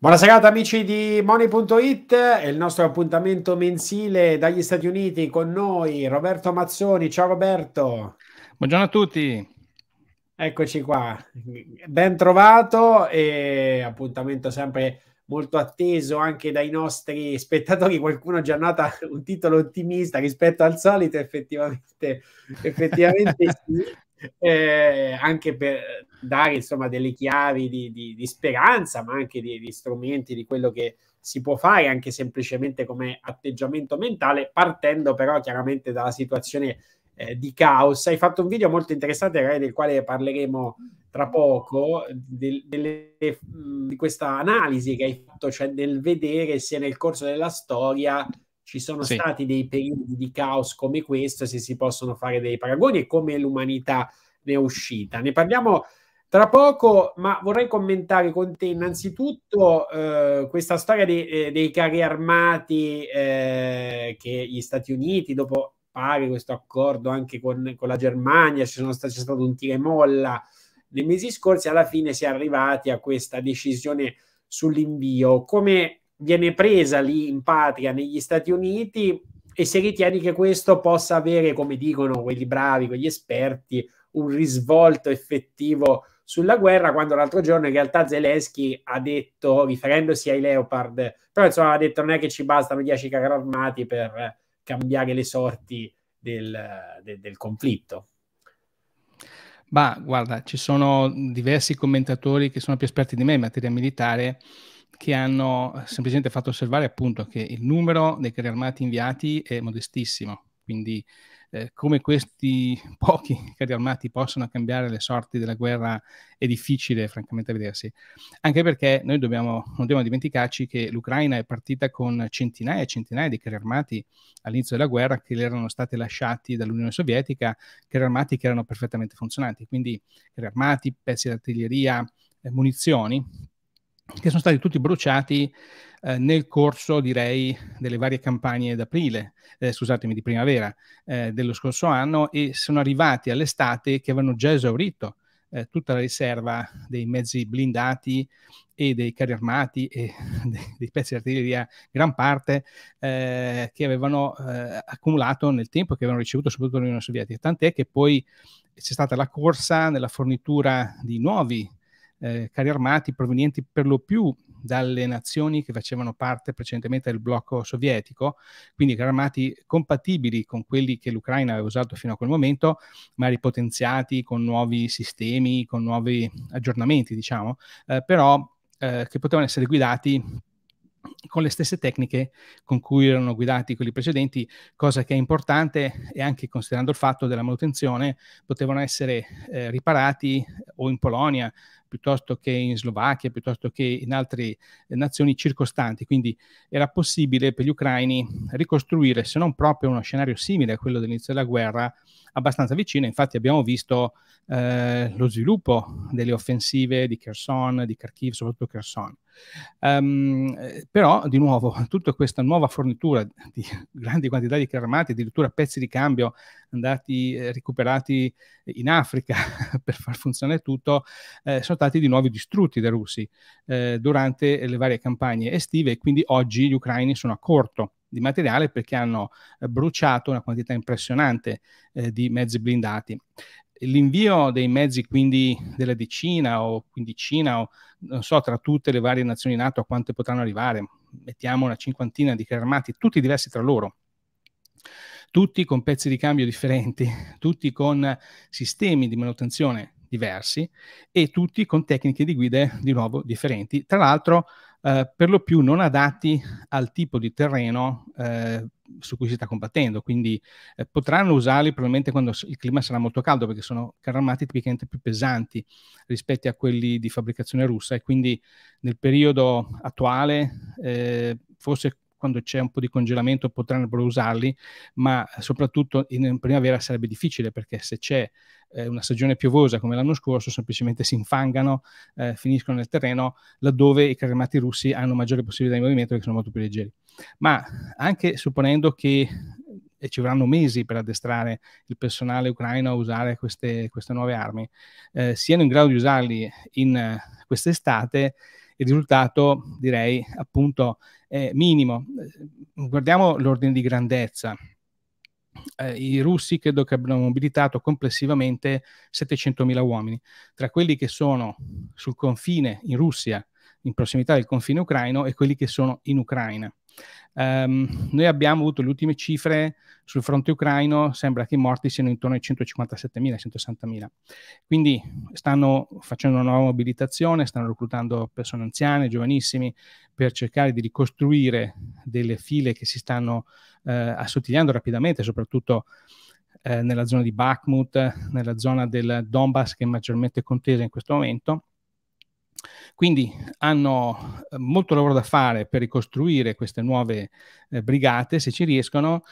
Buona serata amici di Money.it, è il nostro appuntamento mensile dagli Stati Uniti con noi Roberto Mazzoni. Ciao Roberto. Buongiorno a tutti. Eccoci qua, ben trovato e appuntamento sempre molto atteso anche dai nostri spettatori. Qualcuno ha già nota un titolo ottimista rispetto al solito, effettivamente, effettivamente sì eh, anche per dare insomma delle chiavi di, di, di speranza, ma anche di, di, strumenti di quello che si può fare anche semplicemente come atteggiamento mentale, partendo però chiaramente dalla situazione eh, di caos. Hai fatto un video molto interessante, Ray, del quale parleremo tra poco, del, delle, di questa analisi che hai fatto, cioè del vedere se nel corso della storia ci sono sì. stati dei periodi di caos come questo, se si possono fare dei paragoni e come l'umanità ne è uscita. Ne parliamo tra poco, ma vorrei commentare con te innanzitutto eh, questa storia de- eh, dei carri armati eh, che gli Stati Uniti, dopo pare questo accordo anche con, con la Germania, sta- c'è stato un tira e molla nei mesi scorsi, alla fine si è arrivati a questa decisione sull'invio. Come viene presa lì in patria negli Stati Uniti e se ritieni che questo possa avere, come dicono quelli bravi, quegli esperti, un risvolto effettivo sulla guerra, quando l'altro giorno in realtà Zelensky ha detto, riferendosi ai Leopard, però insomma ha detto non è che ci bastano 10 carri armati per cambiare le sorti del, de, del conflitto. Ma guarda, ci sono diversi commentatori che sono più esperti di me in materia militare che hanno eh, semplicemente fatto osservare appunto che il numero dei carri armati inviati è modestissimo, quindi eh, come questi pochi carri armati possono cambiare le sorti della guerra è difficile francamente vedersi, anche perché noi dobbiamo, non dobbiamo dimenticarci che l'Ucraina è partita con centinaia e centinaia di carri armati all'inizio della guerra che le erano stati lasciati dall'Unione Sovietica, carri armati che erano perfettamente funzionanti, quindi carri armati, pezzi d'artiglieria, eh, munizioni che sono stati tutti bruciati eh, nel corso, direi, delle varie campagne d'aprile, eh, scusatemi, di primavera eh, dello scorso anno e sono arrivati all'estate che avevano già esaurito eh, tutta la riserva dei mezzi blindati e dei carri armati e dei pezzi di artiglieria, gran parte eh, che avevano eh, accumulato nel tempo che avevano ricevuto soprattutto l'Unione Sovietica. Tant'è che poi c'è stata la corsa nella fornitura di nuovi eh, carri armati provenienti per lo più dalle nazioni che facevano parte precedentemente del blocco sovietico, quindi carri armati compatibili con quelli che l'Ucraina aveva usato fino a quel momento, ma ripotenziati con nuovi sistemi, con nuovi aggiornamenti, diciamo, eh, però eh, che potevano essere guidati con le stesse tecniche con cui erano guidati quelli precedenti, cosa che è importante e anche considerando il fatto della manutenzione potevano essere eh, riparati o in Polonia piuttosto che in Slovacchia, piuttosto che in altre eh, nazioni circostanti. Quindi era possibile per gli ucraini ricostruire, se non proprio uno scenario simile a quello dell'inizio della guerra, abbastanza vicino. Infatti abbiamo visto eh, lo sviluppo delle offensive di Kherson, di Kharkiv, soprattutto Kherson. Um, però, di nuovo, tutta questa nuova fornitura di grandi quantità di carri addirittura pezzi di cambio andati eh, recuperati in Africa per far funzionare tutto, eh, sono stati di nuovo distrutti dai russi eh, durante le varie campagne estive e quindi oggi gli ucraini sono a corto di materiale perché hanno eh, bruciato una quantità impressionante eh, di mezzi blindati l'invio dei mezzi quindi della decina o quindicina o non so tra tutte le varie nazioni NATO a quante potranno arrivare, mettiamo una cinquantina di carri armati, tutti diversi tra loro, tutti con pezzi di cambio differenti, tutti con sistemi di manutenzione diversi e tutti con tecniche di guida di nuovo differenti. Tra l'altro eh, per lo più non adatti al tipo di terreno eh, su cui si sta combattendo, quindi eh, potranno usarli probabilmente quando il clima sarà molto caldo, perché sono carri armati tipicamente più pesanti rispetto a quelli di fabbricazione russa e quindi nel periodo attuale eh, forse quando c'è un po' di congelamento potrebbero usarli, ma soprattutto in primavera sarebbe difficile perché se c'è eh, una stagione piovosa come l'anno scorso semplicemente si infangano, eh, finiscono nel terreno laddove i carri armati russi hanno maggiore possibilità di movimento perché sono molto più leggeri. Ma anche supponendo che e eh, ci vorranno mesi per addestrare il personale ucraino a usare queste, queste nuove armi, eh, siano in grado di usarli in uh, quest'estate, il risultato direi appunto è minimo. Guardiamo l'ordine di grandezza. Eh, I russi credo che abbiano mobilitato complessivamente 700.000 uomini, tra quelli che sono sul confine in Russia, in prossimità del confine ucraino, e quelli che sono in Ucraina. Um, noi abbiamo avuto le ultime cifre sul fronte ucraino, sembra che i morti siano intorno ai 157.000-160.000. Quindi stanno facendo una nuova mobilitazione, stanno reclutando persone anziane, giovanissimi, per cercare di ricostruire delle file che si stanno eh, assottigliando rapidamente, soprattutto eh, nella zona di Bakhmut, nella zona del Donbass che è maggiormente contesa in questo momento quindi hanno eh, molto lavoro da fare per ricostruire queste nuove eh, brigate, se ci riescono,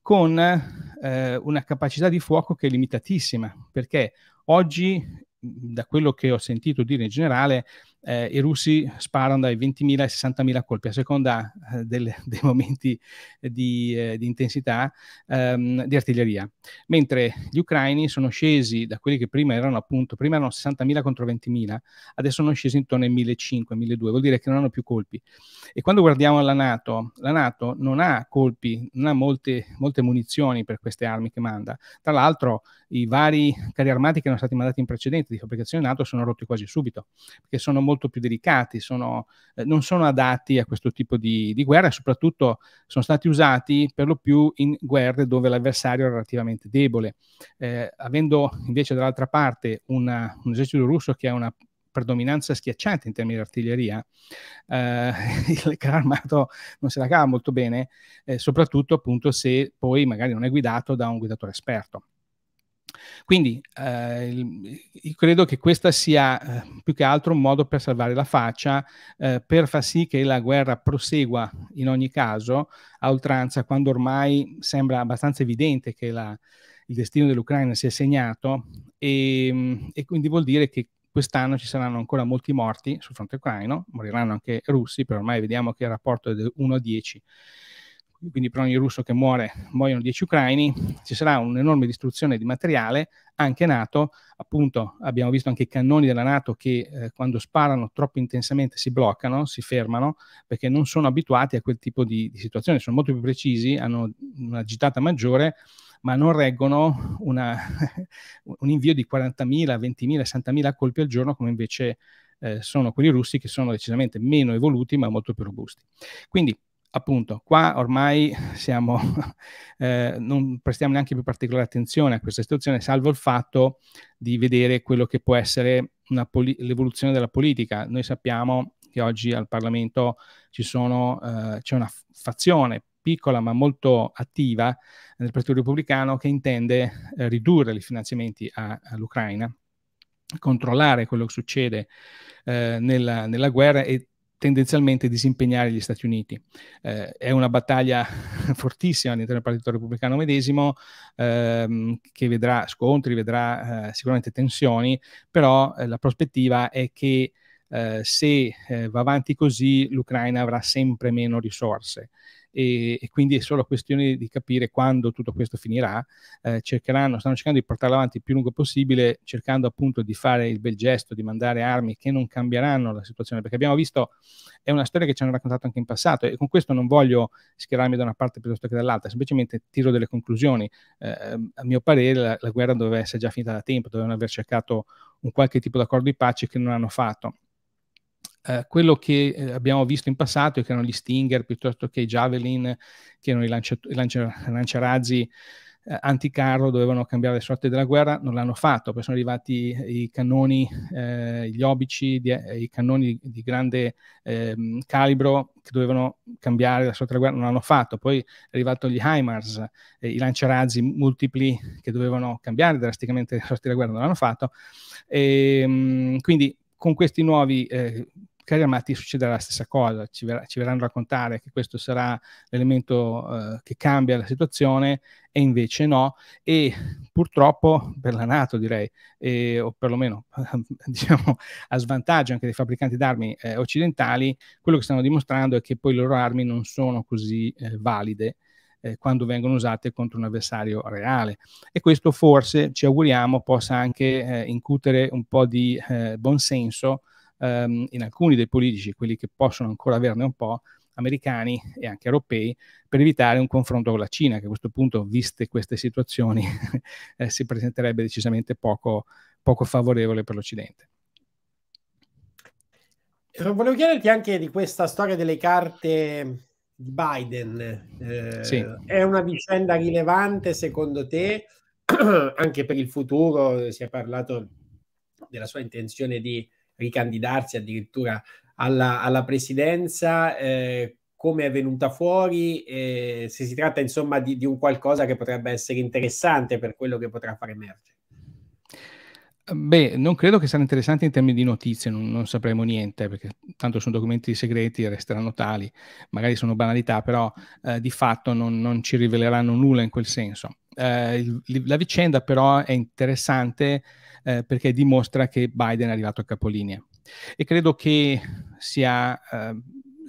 con eh, una capacità di fuoco che è limitatissima, perché oggi, da quello che ho sentito dire in generale, eh, i russi sparano dai 20.000 ai 60.000 colpi a seconda eh, del, dei momenti di, eh, di intensità ehm, di artiglieria, mentre gli ucraini sono scesi da quelli che prima erano appunto, prima erano 60.000 contro 20.000, adesso sono scesi intorno ai 1.500, 1.200, vuol dire che non hanno più colpi. E quando guardiamo alla Nato, la Nato non ha colpi, non ha molte, molte munizioni per queste armi che manda, tra l'altro i vari carri armati che erano stati mandati in precedenza di fabbricazione NATO sono rotti quasi subito, perché sono molto più delicati, sono, eh, non sono adatti a questo tipo di, di guerra e soprattutto sono stati usati per lo più in guerre dove l'avversario è relativamente debole, eh, avendo invece dall'altra parte una, un esercito russo che ha una predominanza schiacciante in termini di artiglieria, eh, il carro armato non se la cava molto bene, eh, soprattutto appunto se poi magari non è guidato da un guidatore esperto. Quindi eh, il, credo che questo sia eh, più che altro un modo per salvare la faccia, eh, per far sì che la guerra prosegua in ogni caso a oltranza, quando ormai sembra abbastanza evidente che la, il destino dell'Ucraina sia segnato e, ehm, e quindi vuol dire che quest'anno ci saranno ancora molti morti sul fronte ucraino, moriranno anche russi, però ormai vediamo che il rapporto è del 1 a 10 quindi per ogni russo che muore muoiono 10 ucraini, ci sarà un'enorme distruzione di materiale, anche NATO, appunto abbiamo visto anche i cannoni della NATO che eh, quando sparano troppo intensamente si bloccano, si fermano, perché non sono abituati a quel tipo di, di situazione, sono molto più precisi, hanno una gittata maggiore, ma non reggono una, un invio di 40.000, 20.000, 60.000 colpi al giorno come invece eh, sono quelli russi che sono decisamente meno evoluti ma molto più robusti. Quindi appunto, qua ormai siamo, eh, non prestiamo neanche più particolare attenzione a questa situazione, salvo il fatto di vedere quello che può essere l'evoluzione della politica. Noi sappiamo che oggi al Parlamento ci sono, eh, c'è una fazione piccola ma molto attiva nel Partito Repubblicano che intende eh, ridurre i finanziamenti a, all'Ucraina, controllare quello che succede eh, nella, nella guerra e tendenzialmente disimpegnare gli Stati Uniti. Eh, è una battaglia fortissima all'interno del Partito Repubblicano medesimo ehm, che vedrà scontri, vedrà eh, sicuramente tensioni, però eh, la prospettiva è che eh, se eh, va avanti così l'Ucraina avrà sempre meno risorse e, e, quindi è solo questione di capire quando tutto questo finirà. Eh, cercheranno, stanno cercando di portarlo avanti il più lungo possibile, cercando appunto di fare il bel gesto, di mandare armi che non cambieranno la situazione, perché abbiamo visto, è una storia che ci hanno raccontato anche in passato e con questo non voglio schierarmi da una parte piuttosto che dall'altra, semplicemente tiro delle conclusioni. Eh, a mio parere la, la guerra doveva essere già finita da tempo, dovevano aver cercato un qualche tipo d'accordo di pace che non hanno fatto. Eh, quello che eh, abbiamo visto in passato che erano gli Stinger piuttosto che i Javelin, che erano i lancia, lancia, lanciarazzi eh, anticarro, dovevano cambiare le sorte della guerra, non l'hanno fatto, poi sono arrivati eh, i cannoni, eh, gli obici, di, i cannoni di grande ehm, calibro che dovevano cambiare la sorte della guerra, non l'hanno fatto, poi è arrivato gli HIMARS, i lanciarazzi multipli che dovevano cambiare drasticamente la sorte della guerra, non l'hanno fatto, e, ehm, mh, quindi con questi nuovi carri armati succederà la stessa cosa, ci, ver- ci verranno a raccontare che questo sarà l'elemento eh, che cambia la situazione e invece no, e purtroppo per la Nato direi, eh, o perlomeno diciamo a svantaggio anche dei fabbricanti d'armi eh, occidentali, quello che stanno dimostrando è che poi le loro armi non sono così eh, valide eh, quando vengono usate contro un avversario reale. E questo forse, ci auguriamo, possa anche eh, incutere un po' di eh, buonsenso ehm, in alcuni dei politici, quelli che possono ancora averne un po', americani e anche europei, per evitare un confronto con la Cina, che a questo punto, viste queste situazioni, eh, si presenterebbe decisamente poco, poco favorevole per l'Occidente. Volevo chiederti anche di questa storia delle carte di Biden. Eh, sì. È una vicenda rilevante secondo te, anche per il futuro? Si è parlato della sua intenzione di ricandidarsi addirittura alla, alla presidenza, eh, come è venuta fuori, eh, se si tratta insomma di, di un qualcosa che potrebbe essere interessante per quello che potrà far emergere. Beh, non credo che sarà interessante in termini di notizie, non, non, sapremo niente, perché tanto sono documenti segreti e resteranno tali, magari sono banalità, però eh, di fatto non, non, ci riveleranno nulla in quel senso. Eh, il, la vicenda però è interessante eh, perché dimostra che Biden è arrivato a capolinea. E credo che sia eh,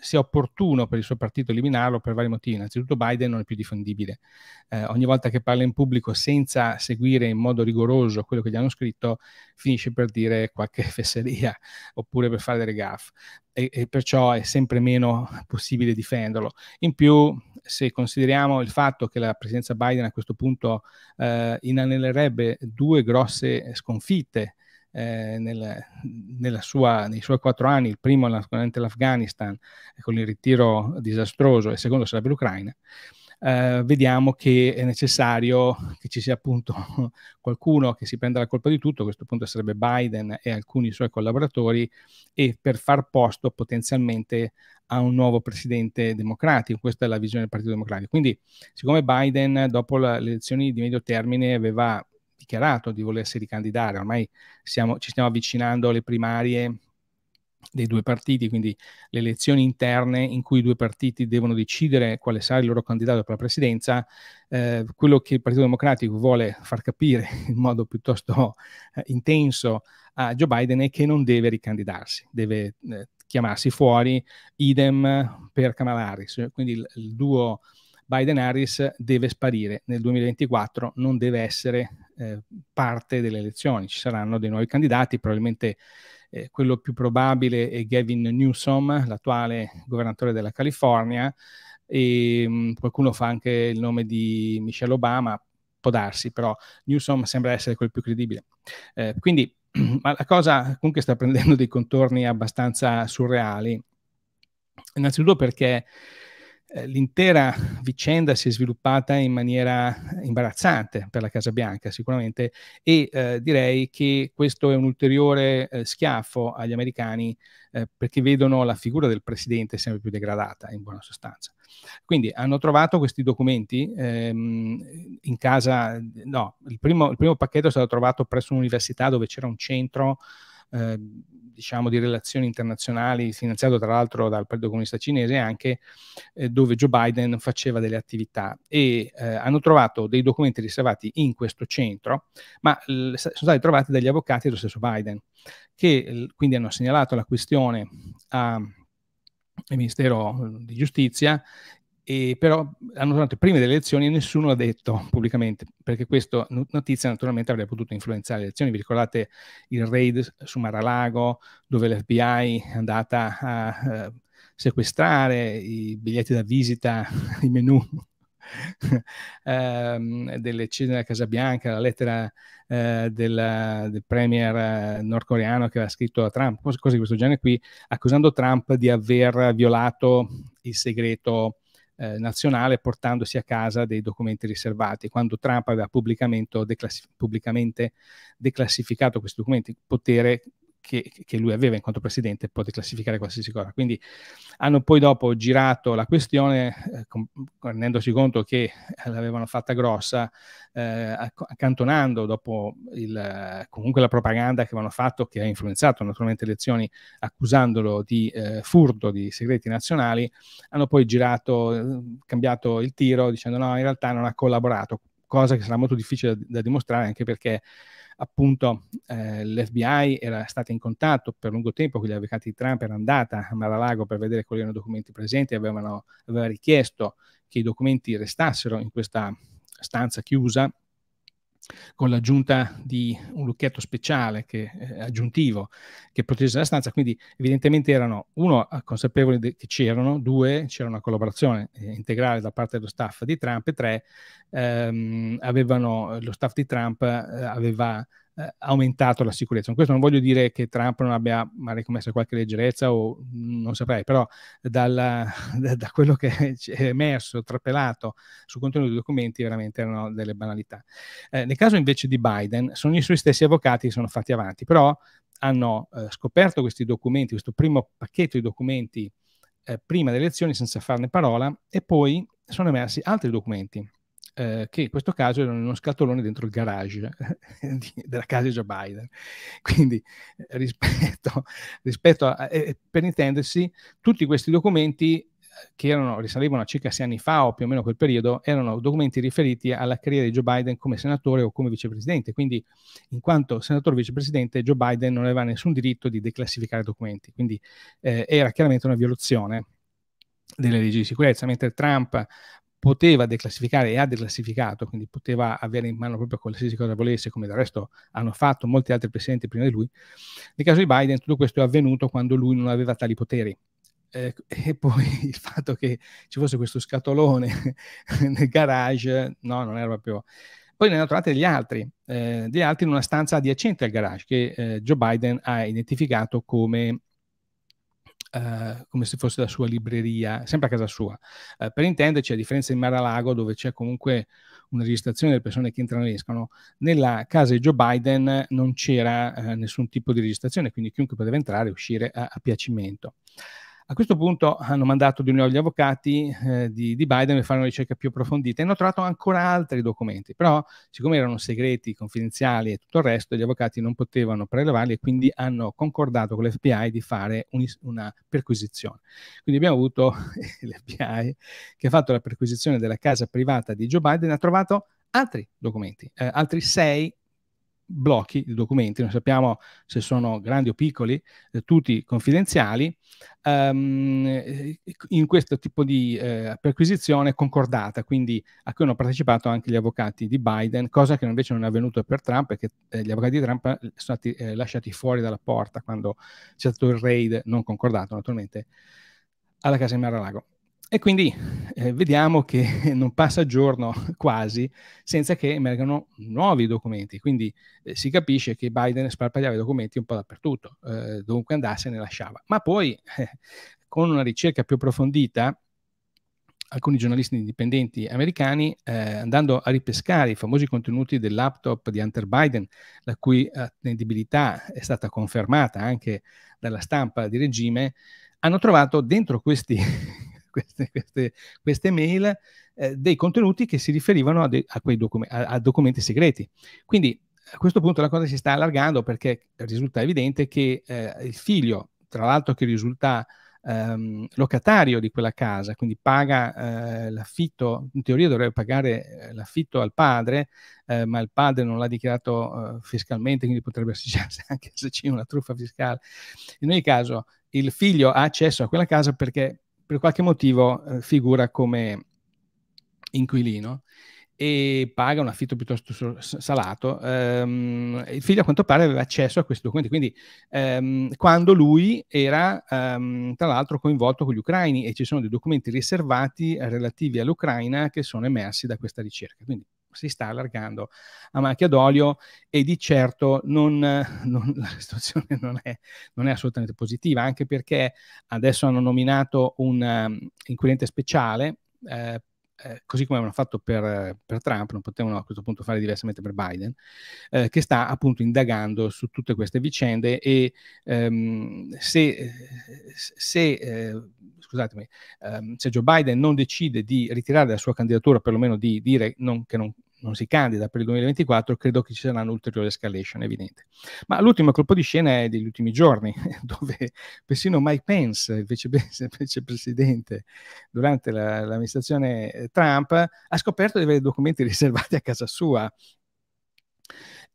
sia opportuno per il suo partito eliminarlo per vari motivi. Innanzitutto Biden non è più difendibile. Eh, ogni volta che parla in pubblico senza seguire in modo rigoroso quello che gli hanno scritto, finisce per dire qualche fesseria oppure per fare delle gaffe. E, e, perciò è sempre meno possibile difenderlo. In più, se consideriamo il fatto che la presidenza Biden a questo punto eh, inanererebbe due grosse sconfitte eh, nel, sua, nei suoi quattro anni, il primo naturalmente l'Afghanistan eh, con il ritiro disastroso e il secondo sarebbe l'Ucraina, eh, vediamo che è necessario che ci sia appunto qualcuno che si prenda la colpa di tutto, a questo punto sarebbe Biden e alcuni suoi collaboratori, e per far posto potenzialmente a un nuovo presidente democratico, questa è la visione del Partito Democratico. Quindi siccome Biden dopo la, le elezioni di medio termine aveva dichiarato di volersi ricandidare, ormai siamo, ci stiamo avvicinando alle primarie dei due partiti, quindi le elezioni interne in cui i due partiti devono decidere quale sarà il loro candidato per la presidenza, eh, quello che il Partito Democratico vuole far capire in modo piuttosto eh, intenso a Joe Biden è che non deve ricandidarsi, deve eh, chiamarsi fuori, idem per Kamala Harris, quindi il, il duo Biden-Harris deve sparire nel 2024, non deve essere eh, parte delle elezioni, ci saranno dei nuovi candidati, probabilmente eh, quello più probabile è Gavin Newsom, l'attuale governatore della California, e mh, mm, qualcuno fa anche il nome di Michelle Obama, può darsi, però Newsom sembra essere quello più credibile. Eh, quindi ma la cosa comunque sta prendendo dei contorni abbastanza surreali, innanzitutto perché eh, l'intera vicenda si è sviluppata in maniera imbarazzante per la Casa Bianca sicuramente e eh, direi che questo è un ulteriore eh, schiaffo agli americani eh, perché vedono la figura del presidente sempre più degradata in buona sostanza. Quindi hanno trovato questi documenti ehm, in casa, no, il primo, il primo pacchetto è stato trovato presso un'università dove c'era un centro Ehm, diciamo di relazioni internazionali, finanziato tra l'altro dal Partito Comunista Cinese anche, eh, dove Joe Biden faceva delle attività e eh, hanno trovato dei documenti riservati in questo centro, ma l- sono stati trovati dagli avvocati dello stesso Biden, che l- quindi hanno segnalato la questione al Ministero di Giustizia e però hanno suonato prima delle elezioni e nessuno l'ha detto pubblicamente, perché questa notizia naturalmente avrebbe potuto influenzare le elezioni. Vi ricordate il raid su Maralago, dove l'FBI è andata a uh, sequestrare i biglietti da visita, i menu um, delle cene della Casa Bianca, la lettera uh, del, del, premier eh, nordcoreano che aveva scritto a Trump, cose, di questo genere qui, accusando Trump di aver violato il segreto eh, nazionale portandosi a casa dei documenti riservati. Quando Trump aveva pubblicamente, declassificato questi documenti, potere che, che, lui aveva in quanto presidente può declassificare qualsiasi cosa. Quindi hanno poi dopo girato la questione, eh, com- rendendosi conto che eh, l'avevano fatta grossa, eh, accantonando dopo il, comunque la propaganda che avevano fatto, che ha influenzato naturalmente le elezioni, accusandolo di eh, furto di segreti nazionali, hanno poi girato, eh, cambiato il tiro dicendo no, in realtà non ha collaborato, cosa che sarà molto difficile da, da dimostrare anche perché appunto eh, l'FBI era stata in contatto per lungo tempo con gli avvocati di Trump, era andata a Maralago per vedere quali erano i documenti presenti, avevano, aveva richiesto che i documenti restassero in questa stanza chiusa con l'aggiunta di un lucchetto speciale che, eh, aggiuntivo che protegge la stanza, quindi evidentemente erano, uno, consapevoli che c'erano, due, c'era una collaborazione eh, integrale da parte dello staff di Trump e tre, ehm, avevano, lo staff di Trump eh, aveva eh, aumentato la sicurezza. Con questo non voglio dire che Trump non abbia mai commesso qualche leggerezza o non saprei, però dalla, da, da, quello che è emerso, trapelato sul contenuto dei documenti, veramente erano delle banalità. Eh, nel caso invece di Biden, sono i suoi stessi avvocati che sono fatti avanti, però hanno eh, scoperto questi documenti, questo primo pacchetto di documenti eh, prima delle elezioni senza farne parola e poi sono emersi altri documenti eh, che in questo caso erano in uno scatolone dentro il garage eh, di, della casa di Joe Biden. Quindi eh, rispetto, rispetto a, eh, per intendersi, tutti questi documenti che erano, risalivano a circa sei anni fa o più o meno quel periodo, erano documenti riferiti alla carriera di Joe Biden come senatore o come vicepresidente. Quindi, in quanto senatore vicepresidente, Joe Biden non aveva nessun diritto di declassificare documenti. Quindi eh, era chiaramente una violazione delle leggi di sicurezza, mentre Trump poteva declassificare e ha declassificato, quindi poteva avere in mano proprio qualsiasi cosa volesse, come del resto hanno fatto molti altri presidenti prima di lui. Nel caso di Biden tutto questo è avvenuto quando lui non aveva tali poteri. Eh, e poi il fatto che ci fosse questo scatolone nel garage, no, non era proprio... Poi ne hanno trovate degli altri, eh, degli altri in una stanza adiacente al garage che eh, Joe Biden ha identificato come eh, come se fosse la sua libreria, sempre a casa sua. Eh, per intenderci, a differenza di Maralago, dove c'è comunque una registrazione delle persone che entrano e escono, nella casa di Joe Biden non c'era eh, nessun tipo di registrazione, quindi chiunque poteva entrare e uscire a, a piacimento. A questo punto hanno mandato di nuovo gli avvocati eh, di, di, Biden per fare una ricerca più approfondita e hanno trovato ancora altri documenti, però siccome erano segreti, confidenziali e tutto il resto, gli avvocati non potevano prelevarli e quindi hanno concordato con l'FBI di fare un, una perquisizione. Quindi abbiamo avuto l'FBI che ha fatto la perquisizione della casa privata di Joe Biden e ha trovato altri documenti, eh, altri sei blocchi di documenti, non sappiamo se sono grandi o piccoli, eh, tutti confidenziali, um, in questo tipo di eh, perquisizione concordata, quindi a cui hanno partecipato anche gli avvocati di Biden, cosa che invece non è avvenuta per Trump perché eh, gli avvocati di Trump eh, sono stati eh, lasciati fuori dalla porta quando c'è stato il raid non concordato, naturalmente, alla casa di Mar-a-Lago. E quindi eh, vediamo che non passa giorno quasi senza che emergano nuovi documenti, quindi eh, si capisce che Biden sparpagliava i documenti un po' dappertutto, eh, dovunque andasse ne lasciava. Ma poi, eh, con una ricerca più approfondita, alcuni giornalisti indipendenti americani, eh, andando a ripescare i famosi contenuti del laptop di Hunter Biden, la cui attendibilità è stata confermata anche dalla stampa di regime, hanno trovato dentro questi queste, queste, queste mail eh, dei contenuti che si riferivano a, de, a, docu- a, a, documenti segreti. Quindi a questo punto la cosa si sta allargando perché risulta evidente che eh, il figlio, tra l'altro che risulta ehm, locatario di quella casa, quindi paga eh, l'affitto, in teoria dovrebbe pagare eh, l'affitto al padre, eh, ma il padre non l'ha dichiarato eh, fiscalmente, quindi potrebbe esserci anche se c'è una truffa fiscale. In ogni caso, il figlio ha accesso a quella casa perché per qualche motivo eh, figura come inquilino e paga un affitto piuttosto salato. Ehm, il figlio a quanto pare aveva accesso a questi documenti, quindi ehm, quando lui era ehm, tra l'altro coinvolto con gli ucraini e ci sono dei documenti riservati relativi all'Ucraina che sono emersi da questa ricerca. Quindi si sta allargando a macchia d'olio e di certo non, non, la situazione non è, non è, assolutamente positiva, anche perché adesso hanno nominato un, un um, inquirente speciale eh, eh, così come avevano fatto per, eh, per, Trump, non potevano a questo punto fare diversamente per Biden, eh, che sta appunto indagando su tutte queste vicende e ehm, se, se, eh, ehm, se, Joe Biden non decide di ritirare la sua candidatura, perlomeno di dire non, che non non si candida per il 2024, credo che ci saranno ulteriori escalation, evidente. Ma l'ultimo colpo di scena è degli ultimi giorni, dove persino Mike Pence, il vicepresidente durante la, l'amministrazione eh, Trump, ha scoperto di avere documenti riservati a casa sua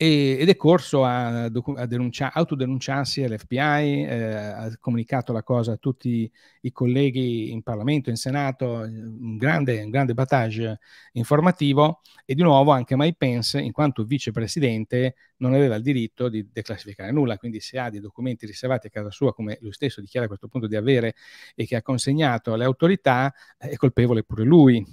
e, ed è corso a, a denuncia, autodenunciarsi all'FBI, eh, ha comunicato la cosa a tutti i colleghi in Parlamento, in Senato, un grande, un grande battage informativo e di nuovo anche Mike Pence, in quanto vicepresidente, non aveva il diritto di declassificare nulla, quindi se ha dei documenti riservati a casa sua, come lui stesso dichiara a questo punto di avere e che ha consegnato alle autorità, è colpevole pure lui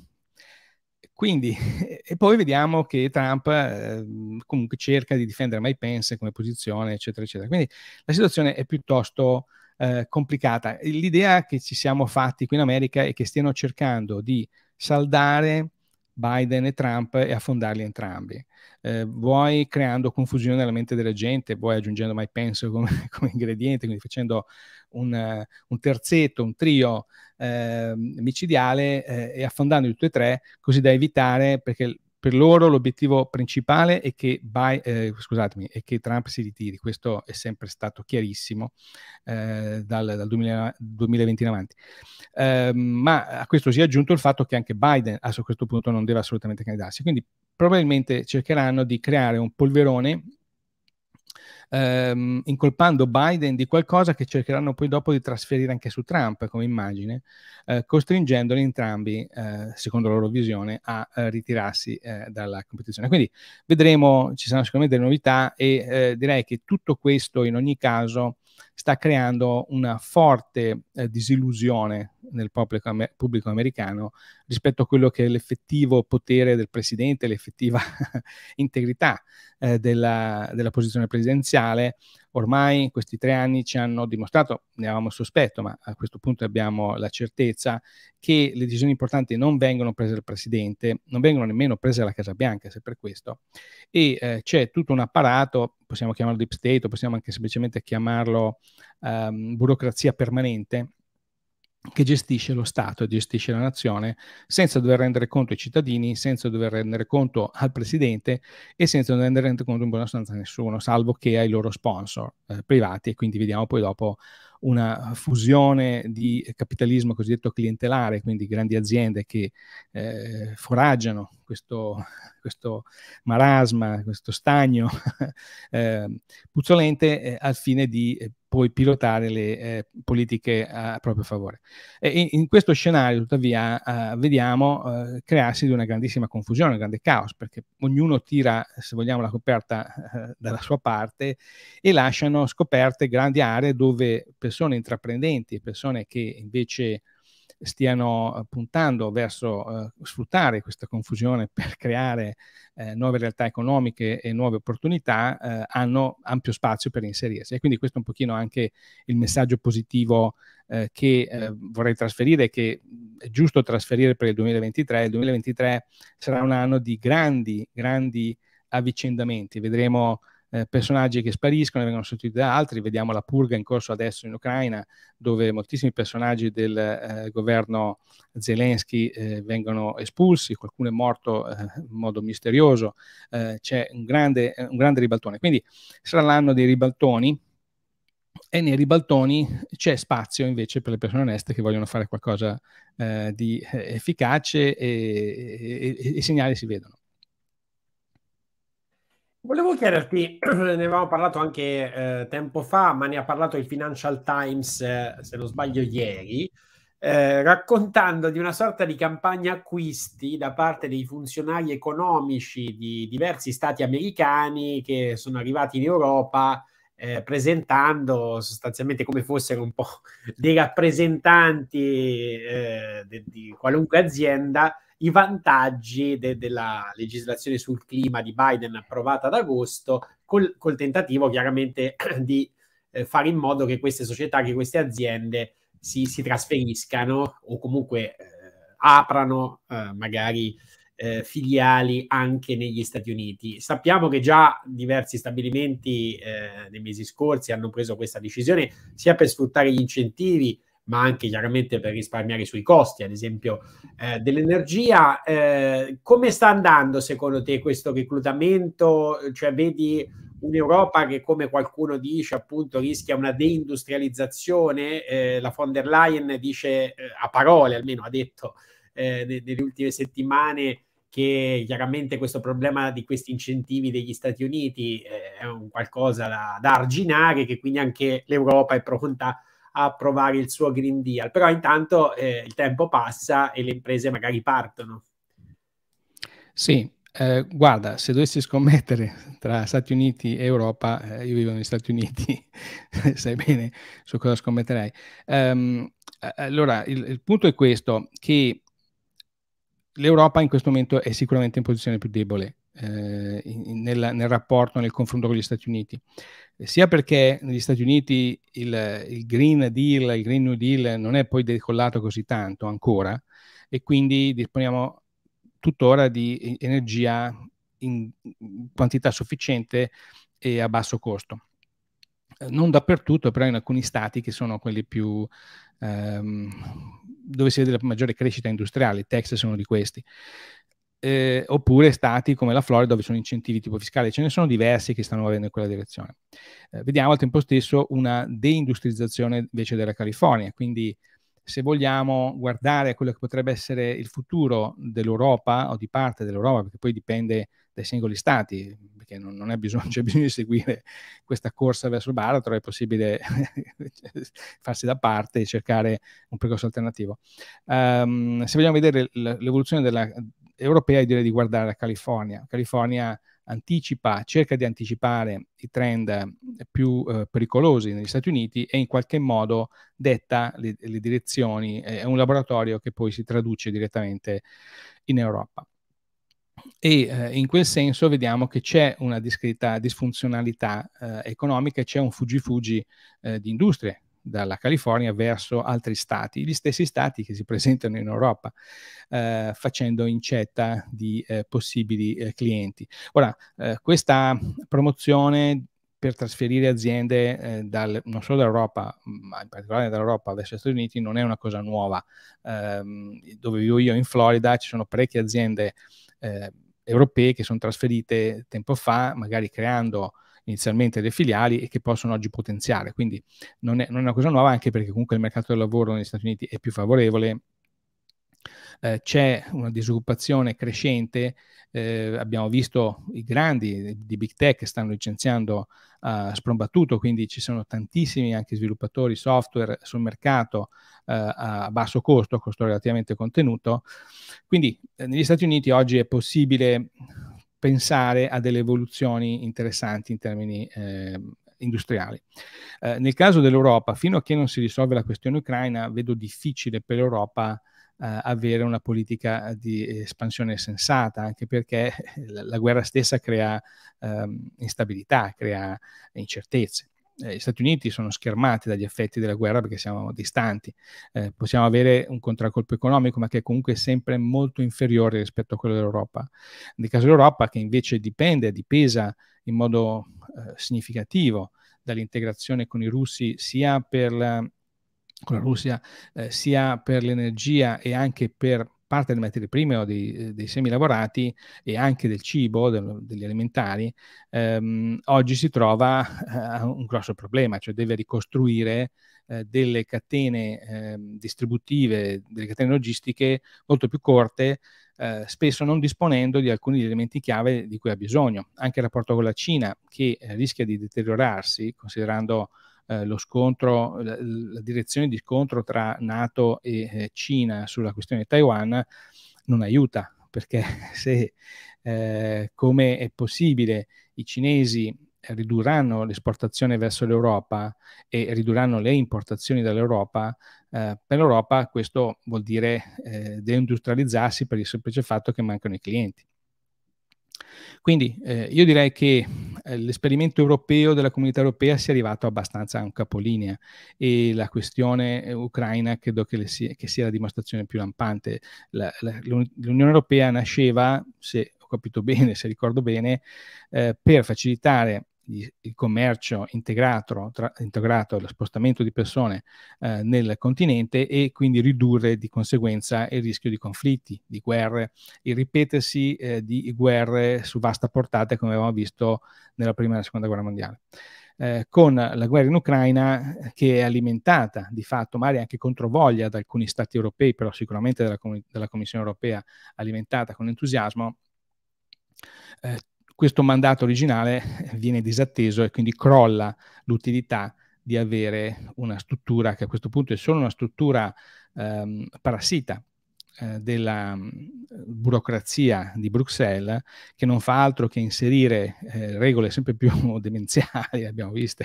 quindi, e poi vediamo che Trump eh, comunque cerca di difendere Mike Pence come posizione, eccetera, eccetera. Quindi la situazione è piuttosto eh, complicata. L'idea che ci siamo fatti qui in America è che stiano cercando di saldare Biden e Trump e affondarli entrambi. Eh, vuoi creando confusione nella mente della gente, vuoi aggiungendo mai penso come, come ingrediente, quindi facendo un, eh, un terzetto, un trio eh, micidiale eh, e affondando i e tre, così da evitare, perché per loro l'obiettivo principale è che, by, eh, è che, Trump si ritiri, questo è sempre stato chiarissimo eh, dal, dal 2020 in avanti. Eh, ma a questo si è aggiunto il fatto che anche Biden a questo punto non deve assolutamente candidarsi, quindi probabilmente cercheranno di creare un polverone ehm, incolpando Biden di qualcosa che cercheranno poi dopo di trasferire anche su Trump come immagine, eh, costringendoli entrambi, eh, secondo la loro visione, a eh, ritirarsi eh, dalla competizione. Quindi vedremo, ci saranno sicuramente delle novità e eh, direi che tutto questo in ogni caso sta creando una forte eh, disillusione nel pubblico, pubblico, americano rispetto a quello che è l'effettivo potere del presidente, l'effettiva integrità eh, della, della, posizione presidenziale. Ormai questi tre anni ci hanno dimostrato, ne avevamo sospetto, ma a questo punto abbiamo la certezza che le decisioni importanti non vengono prese dal presidente, non vengono nemmeno prese dalla Casa Bianca, se per questo. E eh, c'è tutto un apparato, possiamo chiamarlo deep state o possiamo anche semplicemente chiamarlo ehm, burocrazia permanente che gestisce lo Stato e gestisce la nazione senza dover rendere conto ai cittadini, senza dover rendere conto al presidente e senza dover rendere conto in buona sostanza a nessuno, salvo che ai loro sponsor eh, privati e quindi vediamo poi dopo una fusione di capitalismo cosiddetto clientelare, quindi grandi aziende che eh, foraggiano questo, questo marasma, questo stagno eh, puzzolente eh, al fine di eh, poi pilotare le eh, politiche a proprio favore. E in, questo scenario, tuttavia, vediamo eh, crearsi di una grandissima confusione, un grande caos, perché ognuno tira, se vogliamo, la coperta eh, dalla sua parte e lasciano scoperte grandi aree dove persone intraprendenti, persone che invece stiano eh, puntando verso eh, sfruttare questa confusione per creare eh, nuove realtà economiche e nuove opportunità, hanno ampio spazio per inserirsi. E quindi questo è un pochino anche il messaggio positivo eh, che eh, vorrei trasferire, che è giusto trasferire per il 2023. Il 2023 sarà un anno di grandi, grandi avvicendamenti. Vedremo eh, personaggi che spariscono e vengono sostituiti da altri, vediamo la purga in corso adesso in Ucraina, dove moltissimi personaggi del eh, governo Zelensky eh, vengono espulsi, qualcuno è morto eh, in modo misterioso, eh, c'è un grande, un grande ribaltone. Quindi sarà l'anno dei ribaltoni, e nei ribaltoni c'è spazio invece per le persone oneste che vogliono fare qualcosa eh, di efficace e, e, e, i segnali si vedono. Volevo chiederti, ne avevamo parlato anche eh, tempo fa, ma ne ha parlato il Financial Times, eh, se non sbaglio, ieri, eh, raccontando di una sorta di campagna acquisti da parte dei funzionari economici di diversi stati americani che sono arrivati in Europa eh, presentando sostanzialmente come fossero un po' dei rappresentanti eh, di, di qualunque azienda i vantaggi de- della legislazione sul clima di Biden approvata ad agosto, col, col tentativo chiaramente di eh, fare in modo che queste società, che queste aziende si, si trasferiscano o comunque eh, aprano eh, magari eh, filiali anche negli Stati Uniti. Sappiamo che già diversi stabilimenti eh, nei mesi scorsi hanno preso questa decisione sia per sfruttare gli incentivi ma anche chiaramente per risparmiare sui costi, ad esempio eh, dell'energia. Eh, come sta andando secondo te questo reclutamento? Cioè, vedi un'Europa che, come qualcuno dice, appunto rischia una deindustrializzazione? Eh, la von der Leyen dice eh, a parole, almeno ha detto eh, nelle ultime settimane, che chiaramente questo problema di questi incentivi degli Stati Uniti eh, è un qualcosa da, da arginare, che quindi anche l'Europa è pronta a a approvare il suo Green Deal, però intanto eh, il tempo passa e le imprese magari partono. Sì, eh, guarda, se dovessi scommettere tra Stati Uniti e Europa, eh, io vivo negli Stati Uniti, sai bene su cosa scommetterei. Um, allora, il, il, punto è questo, che l'Europa in questo momento è sicuramente in posizione più debole eh, in, nel, nel, rapporto, nel confronto con gli Stati Uniti sia perché negli Stati Uniti il, il, Green Deal, il Green New Deal non è poi decollato così tanto ancora e quindi disponiamo tuttora di energia in quantità sufficiente e a basso costo. Eh, non dappertutto, però in alcuni stati che sono quelli più ehm, dove si vede la maggiore crescita industriale, Texas è uno di questi eh, oppure stati come la Florida dove sono incentivi tipo fiscale, ce ne sono diversi che stanno muovendo in quella direzione. Eh, vediamo al tempo stesso una deindustrializzazione invece della California, quindi se vogliamo guardare a quello che potrebbe essere il futuro dell'Europa o di parte dell'Europa, perché poi dipende dai singoli stati, perché non, non bisogno, c'è cioè bisogno di seguire questa corsa verso il baratro, è possibile farsi da parte e cercare un percorso alternativo. Um, se vogliamo vedere l'evoluzione della, europea direi di guardare la California. California anticipa, cerca di anticipare i trend eh, più eh, pericolosi negli Stati Uniti e in qualche modo detta le, le direzioni, eh, è un laboratorio che poi si traduce direttamente in Europa. E eh, in quel senso vediamo che c'è una discreta disfunzionalità eh, economica e c'è un fuggi-fuggi eh, di industrie dalla California verso altri stati, gli stessi stati che si presentano in Europa eh, facendo incetta di eh, possibili eh, clienti. Ora, eh, questa promozione per trasferire aziende eh, dal, non solo dall'Europa, ma in particolare dall'Europa verso gli Stati Uniti non è una cosa nuova. Ehm, dove vivo io in Florida ci sono parecchie aziende eh, europee che sono trasferite tempo fa, magari creando inizialmente le filiali e che possono oggi potenziare. Quindi non è, non è una cosa nuova anche perché comunque il mercato del lavoro negli Stati Uniti è più favorevole, eh, c'è una disoccupazione crescente, eh, abbiamo visto i grandi di big tech che stanno licenziando a eh, sprombattuto, quindi ci sono tantissimi anche sviluppatori software sul mercato eh, a basso costo, a costo relativamente contenuto. Quindi eh, negli Stati Uniti oggi è possibile pensare a delle evoluzioni interessanti in termini eh, industriali. Eh, nel caso dell'Europa, fino a che non si risolve la questione ucraina, vedo difficile per l'Europa eh, avere una politica di espansione sensata, anche perché la, guerra stessa crea ehm, instabilità, crea incertezze eh, gli Stati Uniti sono schermati dagli effetti della guerra perché siamo distanti, eh, possiamo avere un contraccolpo economico ma che è comunque sempre molto inferiore rispetto a quello dell'Europa. Nel caso dell'Europa che invece dipende, dipesa in modo eh, significativo dall'integrazione con i russi sia per la, con la Russia, eh, sia per l'energia e anche per parte delle materie prime eh, o dei, dei semilavorati e anche del cibo, del, degli alimentari, ehm, oggi si trova eh, un grosso problema, cioè deve ricostruire eh, delle catene eh, distributive, delle catene logistiche molto più corte, eh, spesso non disponendo di alcuni elementi chiave di cui ha bisogno. Anche il rapporto con la Cina, che eh, rischia di deteriorarsi, considerando eh, lo scontro, la, la, direzione di scontro tra Nato e eh, Cina sulla questione di Taiwan non aiuta, perché se eh, come è possibile i cinesi ridurranno l'esportazione verso l'Europa e ridurranno le importazioni dall'Europa, eh, per l'Europa questo vuol dire eh, deindustrializzarsi per il semplice fatto che mancano i clienti. Quindi eh, io direi che eh, l'esperimento europeo della comunità europea sia arrivato abbastanza a un capolinea e la questione eh, ucraina credo che, sia, che sia, la dimostrazione più lampante. La, la, L'Unione Europea nasceva, se ho capito bene, se ricordo bene, eh, per facilitare il commercio integrato, tra, integrato lo spostamento di persone eh, nel continente e quindi ridurre di conseguenza il rischio di conflitti, di guerre, il ripetersi eh, di guerre su vasta portata come abbiamo visto nella prima e nella seconda guerra mondiale. Eh, con la guerra in Ucraina eh, che è alimentata di fatto, magari anche controvoglia da alcuni stati europei, però sicuramente dalla, Com- Commissione europea alimentata con entusiasmo, eh, questo mandato originale viene disatteso e quindi crolla l'utilità di avere una struttura che a questo punto è solo una struttura ehm, parassita eh, della mm, burocrazia di Bruxelles che non fa altro che inserire eh, regole sempre più demenziali, abbiamo visto.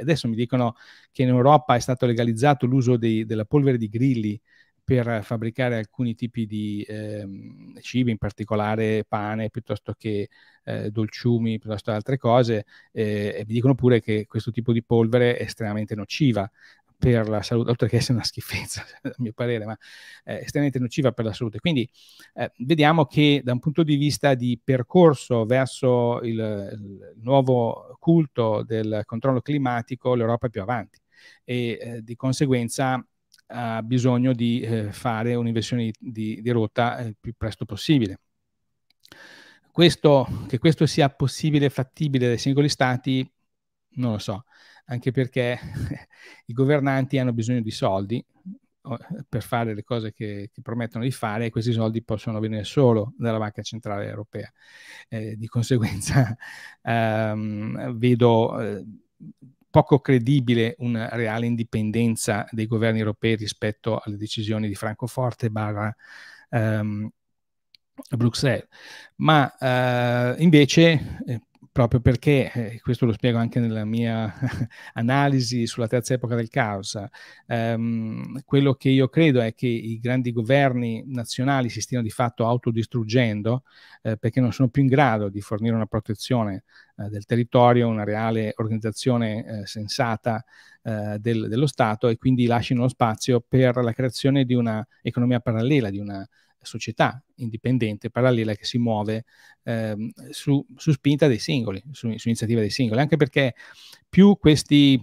adesso mi dicono che in Europa è stato legalizzato l'uso della polvere di grilli per fabbricare alcuni tipi di ehm, cibi, in particolare pane piuttosto che eh, dolciumi, piuttosto che altre cose, eh, e vi dicono pure che questo tipo di polvere è estremamente nociva per la salute, oltre che essere una schifezza, a mio parere, ma eh, estremamente nociva per la salute. Quindi eh, vediamo che da un punto di vista di percorso verso il, il nuovo culto del controllo climatico, l'Europa è più avanti e eh, di conseguenza ha bisogno di eh, fare un'inversione di, di, di rotta eh, il più presto possibile. Questo, che questo sia possibile e fattibile dai singoli stati, non lo so, anche perché i governanti hanno bisogno di soldi per fare le cose che, che, promettono di fare e questi soldi possono venire solo dalla Banca Centrale Europea. Eh, di conseguenza ehm, vedo eh, poco credibile una reale indipendenza dei governi europei rispetto alle decisioni di Francoforte barra ehm, Bruxelles, ma eh, invece eh, proprio perché, eh, questo lo spiego anche nella mia analisi sulla terza epoca del caos, ehm, quello che io credo è che i grandi governi nazionali si stiano di fatto autodistruggendo eh, perché non sono più in grado di fornire una protezione eh, del territorio, una reale organizzazione eh, sensata eh, del, dello Stato e quindi lasciano lo spazio per la creazione di una economia parallela, di una società indipendente, parallela, che si muove ehm, su, su, spinta dei singoli, su, su iniziativa dei singoli, anche perché più questi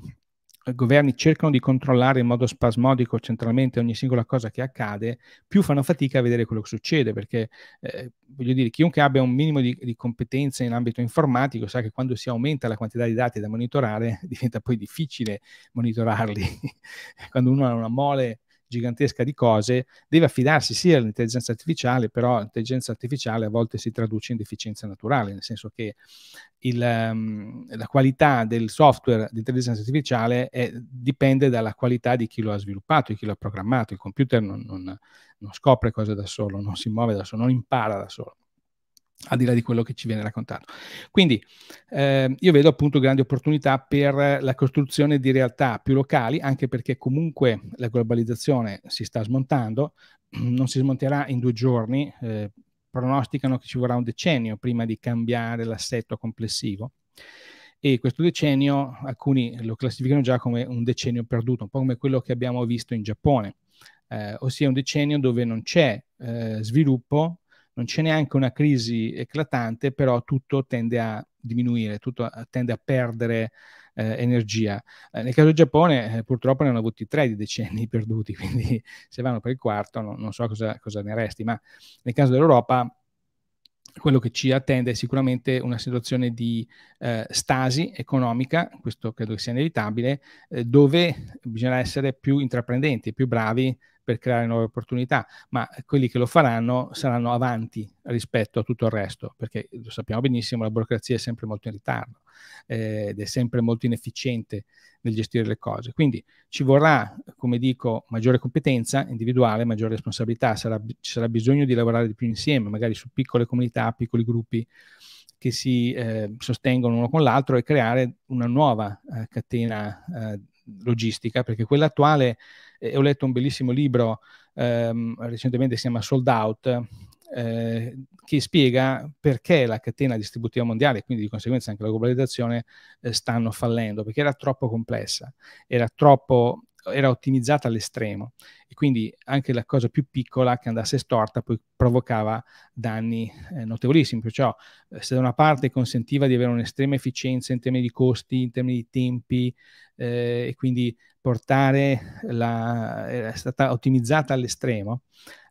eh, governi cercano di controllare in modo spasmodico centralmente ogni singola cosa che accade, più fanno fatica a vedere quello che succede, perché eh, voglio dire, chiunque abbia un minimo di, di, competenze in ambito informatico sa che quando si aumenta la quantità di dati da monitorare diventa poi difficile monitorarli. quando uno ha una mole gigantesca di cose, deve affidarsi sia all'intelligenza artificiale, però l'intelligenza artificiale a volte si traduce in deficienza naturale, nel senso che il, um, la qualità del software di intelligenza artificiale è, dipende dalla qualità di chi lo ha sviluppato, di chi lo ha programmato, il computer non, non, non scopre cose da solo, non si muove da solo, non impara da solo al di là di quello che ci viene raccontato. Quindi eh, io vedo appunto grandi opportunità per la costruzione di realtà più locali, anche perché comunque la globalizzazione si sta smontando, non si smonterà in due giorni, eh, pronosticano che ci vorrà un decennio prima di cambiare l'assetto complessivo e questo decennio alcuni lo classificano già come un decennio perduto, un po' come quello che abbiamo visto in Giappone, eh, ossia un decennio dove non c'è eh, sviluppo non c'è neanche una crisi eclatante, però tutto tende a diminuire, tutto eh, tende a perdere eh, energia. Eh, nel caso del Giappone eh, purtroppo ne hanno avuti tre di decenni perduti, quindi se vanno per il quarto no, non so cosa, cosa ne resti, ma nel caso dell'Europa quello che ci attende è sicuramente una situazione di eh, stasi economica, questo credo sia inevitabile, eh, dove bisognerà essere più intraprendenti, più bravi per creare nuove opportunità, ma quelli che lo faranno saranno avanti rispetto a tutto il resto, perché lo sappiamo benissimo, la burocrazia è sempre molto in ritardo eh, ed è sempre molto inefficiente nel gestire le cose. Quindi ci vorrà, come dico, maggiore competenza individuale, maggiore responsabilità, sarà, ci sarà bisogno di lavorare di più insieme, magari su piccole comunità, piccoli gruppi che si eh, sostengono uno con l'altro e creare una nuova eh, catena eh, logistica, perché quella attuale eh, ho letto un bellissimo libro ehm, recentemente, si chiama Sold Out, eh, che spiega perché la catena distributiva mondiale, e quindi di conseguenza anche la globalizzazione, eh, stanno fallendo, perché era troppo complessa, era troppo era ottimizzata all'estremo e quindi anche la cosa più piccola che andasse storta poi provocava danni eh, notevolissimi. Perciò eh, se da una parte consentiva di avere un'estrema efficienza in termini di costi, in termini di tempi eh, e quindi portare la, era stata ottimizzata all'estremo,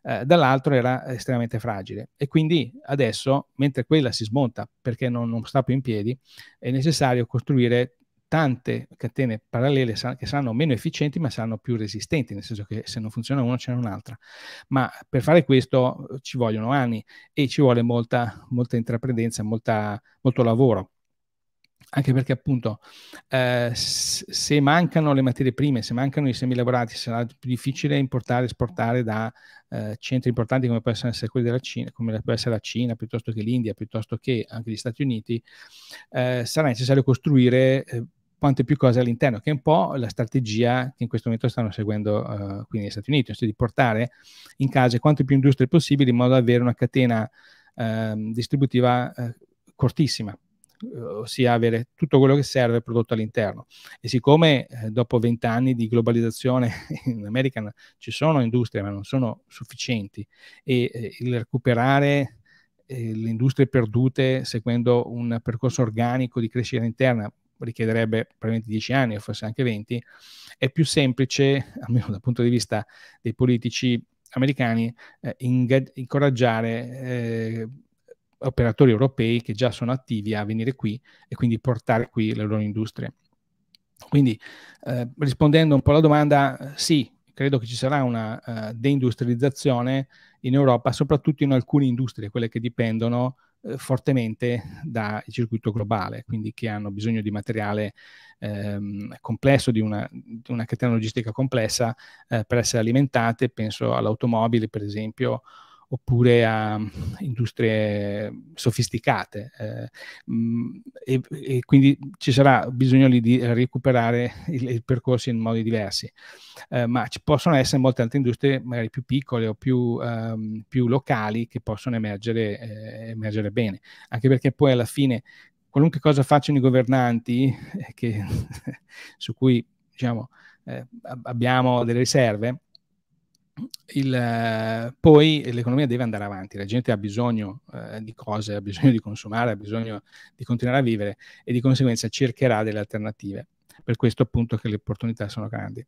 eh, dall'altro era estremamente fragile e quindi adesso mentre quella si smonta perché non, non sta più in piedi è necessario costruire tante catene parallele che saranno meno efficienti ma saranno più resistenti, nel senso che se non funziona una c'è un'altra. Ma per fare questo eh, ci vogliono anni e ci vuole molta, molta intraprendenza, molta, molto lavoro. Anche perché appunto eh, se mancano le materie prime, se mancano i semi semilavorati, sarà più difficile importare e esportare da eh, centri importanti come può essere quelli della Cina, come può essere la Cina, piuttosto che l'India, piuttosto che anche gli Stati Uniti, eh, sarà necessario costruire eh, quante più cose all'interno, che è un po' la strategia che in questo momento stanno seguendo uh, qui negli Stati Uniti, cioè di portare in casa quante più industrie possibili in modo da avere una catena uh, distributiva uh, cortissima, eh, ossia avere tutto quello che serve prodotto all'interno. E siccome eh, dopo vent'anni di globalizzazione in America ci sono industrie ma non sono sufficienti e eh, il recuperare le industrie perdute seguendo un percorso organico di crescita interna richiederebbe probabilmente 10 anni o forse anche 20, è più semplice, almeno dal punto di vista dei politici americani, eh, inga- incoraggiare eh, operatori europei che già sono attivi a venire qui e quindi portare qui le loro industrie. Quindi eh, rispondendo un po' alla domanda, sì, credo che ci sarà una uh, deindustrializzazione in Europa, soprattutto in alcune industrie, quelle che dipendono eh, fortemente dal circuito globale, quindi che hanno bisogno di materiale ehm, complesso, di una, di una, catena logistica complessa eh, per essere alimentate, penso all'automobile per esempio, oppure a industrie sofisticate. Eh, mm, e, e, quindi ci sarà bisogno di recuperare il, il percorso in modi diversi. Eh, ma ci possono essere molte altre industrie, magari più piccole o più, ehm, più locali, che possono emergere, eh, emergere bene. Anche perché poi alla fine qualunque cosa facciano i governanti, eh, che, su cui diciamo, eh, abbiamo delle riserve, il, eh, poi l'economia deve andare avanti, la gente ha bisogno eh, di cose, ha bisogno di consumare, ha bisogno di continuare a vivere e di conseguenza cercherà delle alternative. Per questo appunto che le opportunità sono grandi.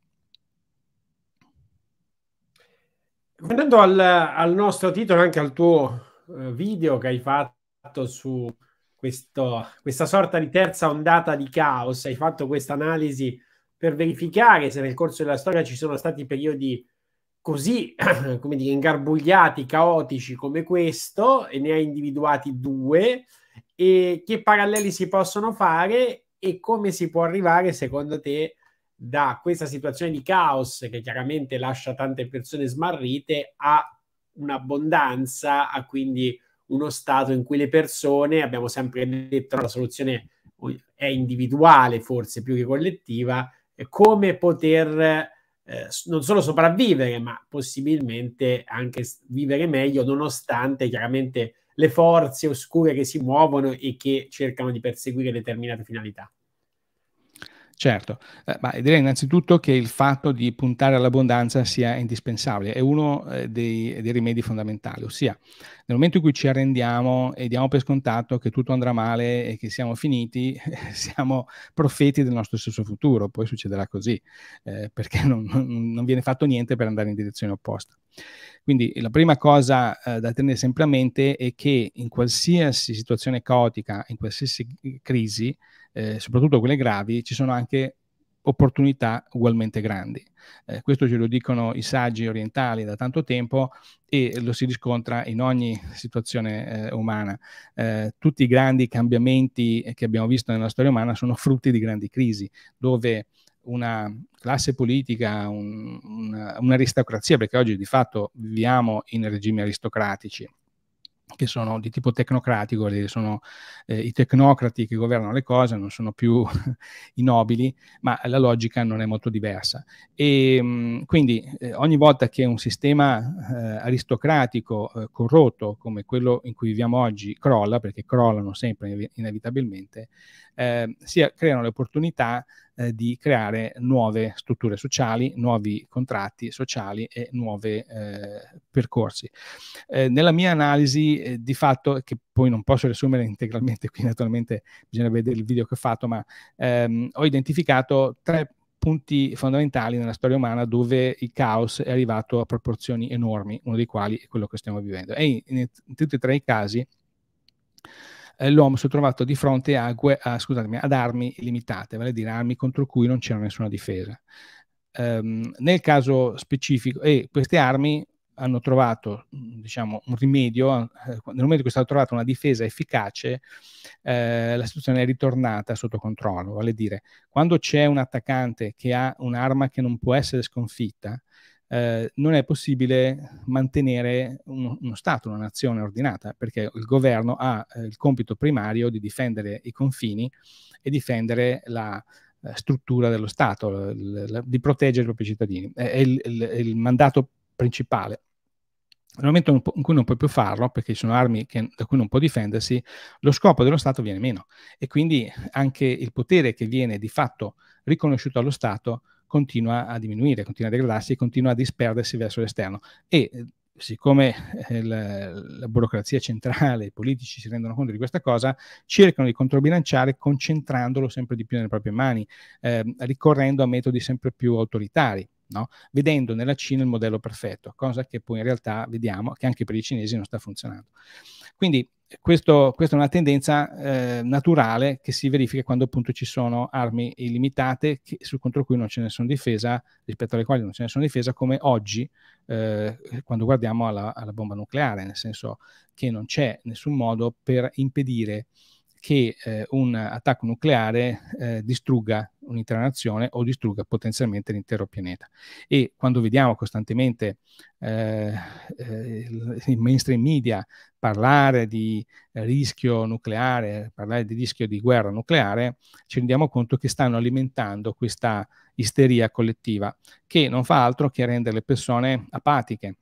Venendo al, al nostro titolo, anche al tuo eh, video che hai fatto su questo, questa sorta di terza ondata di caos, hai fatto questa analisi per verificare se nel corso della storia ci sono stati periodi così, come dire, ingarbugliati, caotici come questo, e ne ha individuati due, e che paralleli si possono fare e come si può arrivare, secondo te, da questa situazione di caos che chiaramente lascia tante persone smarrite a un'abbondanza, a quindi uno stato in cui le persone, abbiamo sempre detto, la soluzione è individuale forse più che collettiva, come poter eh, non solo sopravvivere, ma possibilmente anche vivere meglio, nonostante chiaramente le forze oscure che si muovono e che cercano di perseguire determinate finalità. Certo, eh, ma direi innanzitutto che il fatto di puntare all'abbondanza sia indispensabile, è uno eh, dei, dei, rimedi fondamentali, ossia nel momento in cui ci arrendiamo e diamo per scontato che tutto andrà male e che siamo finiti, eh, siamo profeti del nostro stesso futuro, poi succederà così, eh, perché non, non, viene fatto niente per andare in direzione opposta. Quindi la prima cosa eh, da tenere sempre a mente è che in qualsiasi situazione caotica, in qualsiasi crisi, eh, soprattutto quelle gravi, ci sono anche opportunità ugualmente grandi. Eh, questo ce lo dicono i saggi orientali da tanto tempo e lo si riscontra in ogni situazione eh, umana. Eh, tutti i grandi cambiamenti che abbiamo visto nella storia umana sono frutti di grandi crisi, dove una classe politica, un, una, un'aristocrazia, perché oggi di fatto viviamo in regimi aristocratici, che sono di tipo tecnocratico, sono eh, i tecnocrati che governano le cose, non sono più i nobili, ma la logica non è molto diversa. E, ehm, mh, quindi eh, ogni volta che un sistema eh, aristocratico eh, corrotto come quello in cui viviamo oggi crolla, perché crollano sempre inevitabilmente, eh, si creano le opportunità eh, di creare nuove strutture sociali, nuovi contratti sociali e nuovi eh, percorsi. Eh, nella mia analisi, eh, di fatto, che poi non posso riassumere integralmente, qui naturalmente bisogna vedere il video che ho fatto, ma ehm, ho identificato tre punti fondamentali nella storia umana dove il caos è arrivato a proporzioni enormi, uno dei quali è quello che stiamo vivendo. E in, in, in tutti e tre i casi eh, l'uomo si è trovato di fronte a, a, scusatemi, ad armi limitate, vale a dire armi contro cui non c'era nessuna difesa. Um, nel caso specifico, e queste armi hanno trovato diciamo, un rimedio, eh, nel momento in cui è stata trovata una difesa efficace, eh, la situazione è ritornata sotto controllo. Vale a dire, quando c'è un attaccante che ha un'arma che non può essere sconfitta, eh, non è possibile mantenere un, uno Stato, una nazione ordinata, perché il governo ha eh, il compito primario di difendere i confini e difendere la, la eh, struttura dello Stato, la, la, di proteggere i propri cittadini. È il, il, il mandato principale. Nel momento in cui non puoi più farlo, perché ci sono armi che, da cui non può difendersi, lo scopo dello Stato viene meno e quindi anche il potere che viene di fatto riconosciuto allo Stato continua a diminuire, continua a degradarsi, continua a disperdersi verso l'esterno. E eh, siccome eh, la, la, burocrazia centrale, i politici si rendono conto di questa cosa, cercano di controbilanciare concentrandolo sempre di più nelle proprie mani, eh, ricorrendo a metodi sempre più autoritari no? vedendo nella Cina il modello perfetto, cosa che poi in realtà vediamo che anche per i cinesi non sta funzionando. Quindi eh, questo, questa è una tendenza eh, naturale che si verifica quando appunto ci sono armi illimitate che, su, contro cui non ce ne sono difesa, rispetto alle quali non ce ne sono difesa, come oggi eh, quando guardiamo alla, alla, bomba nucleare, nel senso che non c'è nessun modo per impedire che eh, un attacco nucleare eh, distrugga un'intera nazione o distrugga potenzialmente l'intero pianeta. E quando vediamo costantemente eh, eh il mainstream media parlare di eh, rischio nucleare, parlare di rischio di guerra nucleare, ci rendiamo conto che stanno alimentando questa isteria collettiva che non fa altro che rendere le persone apatiche,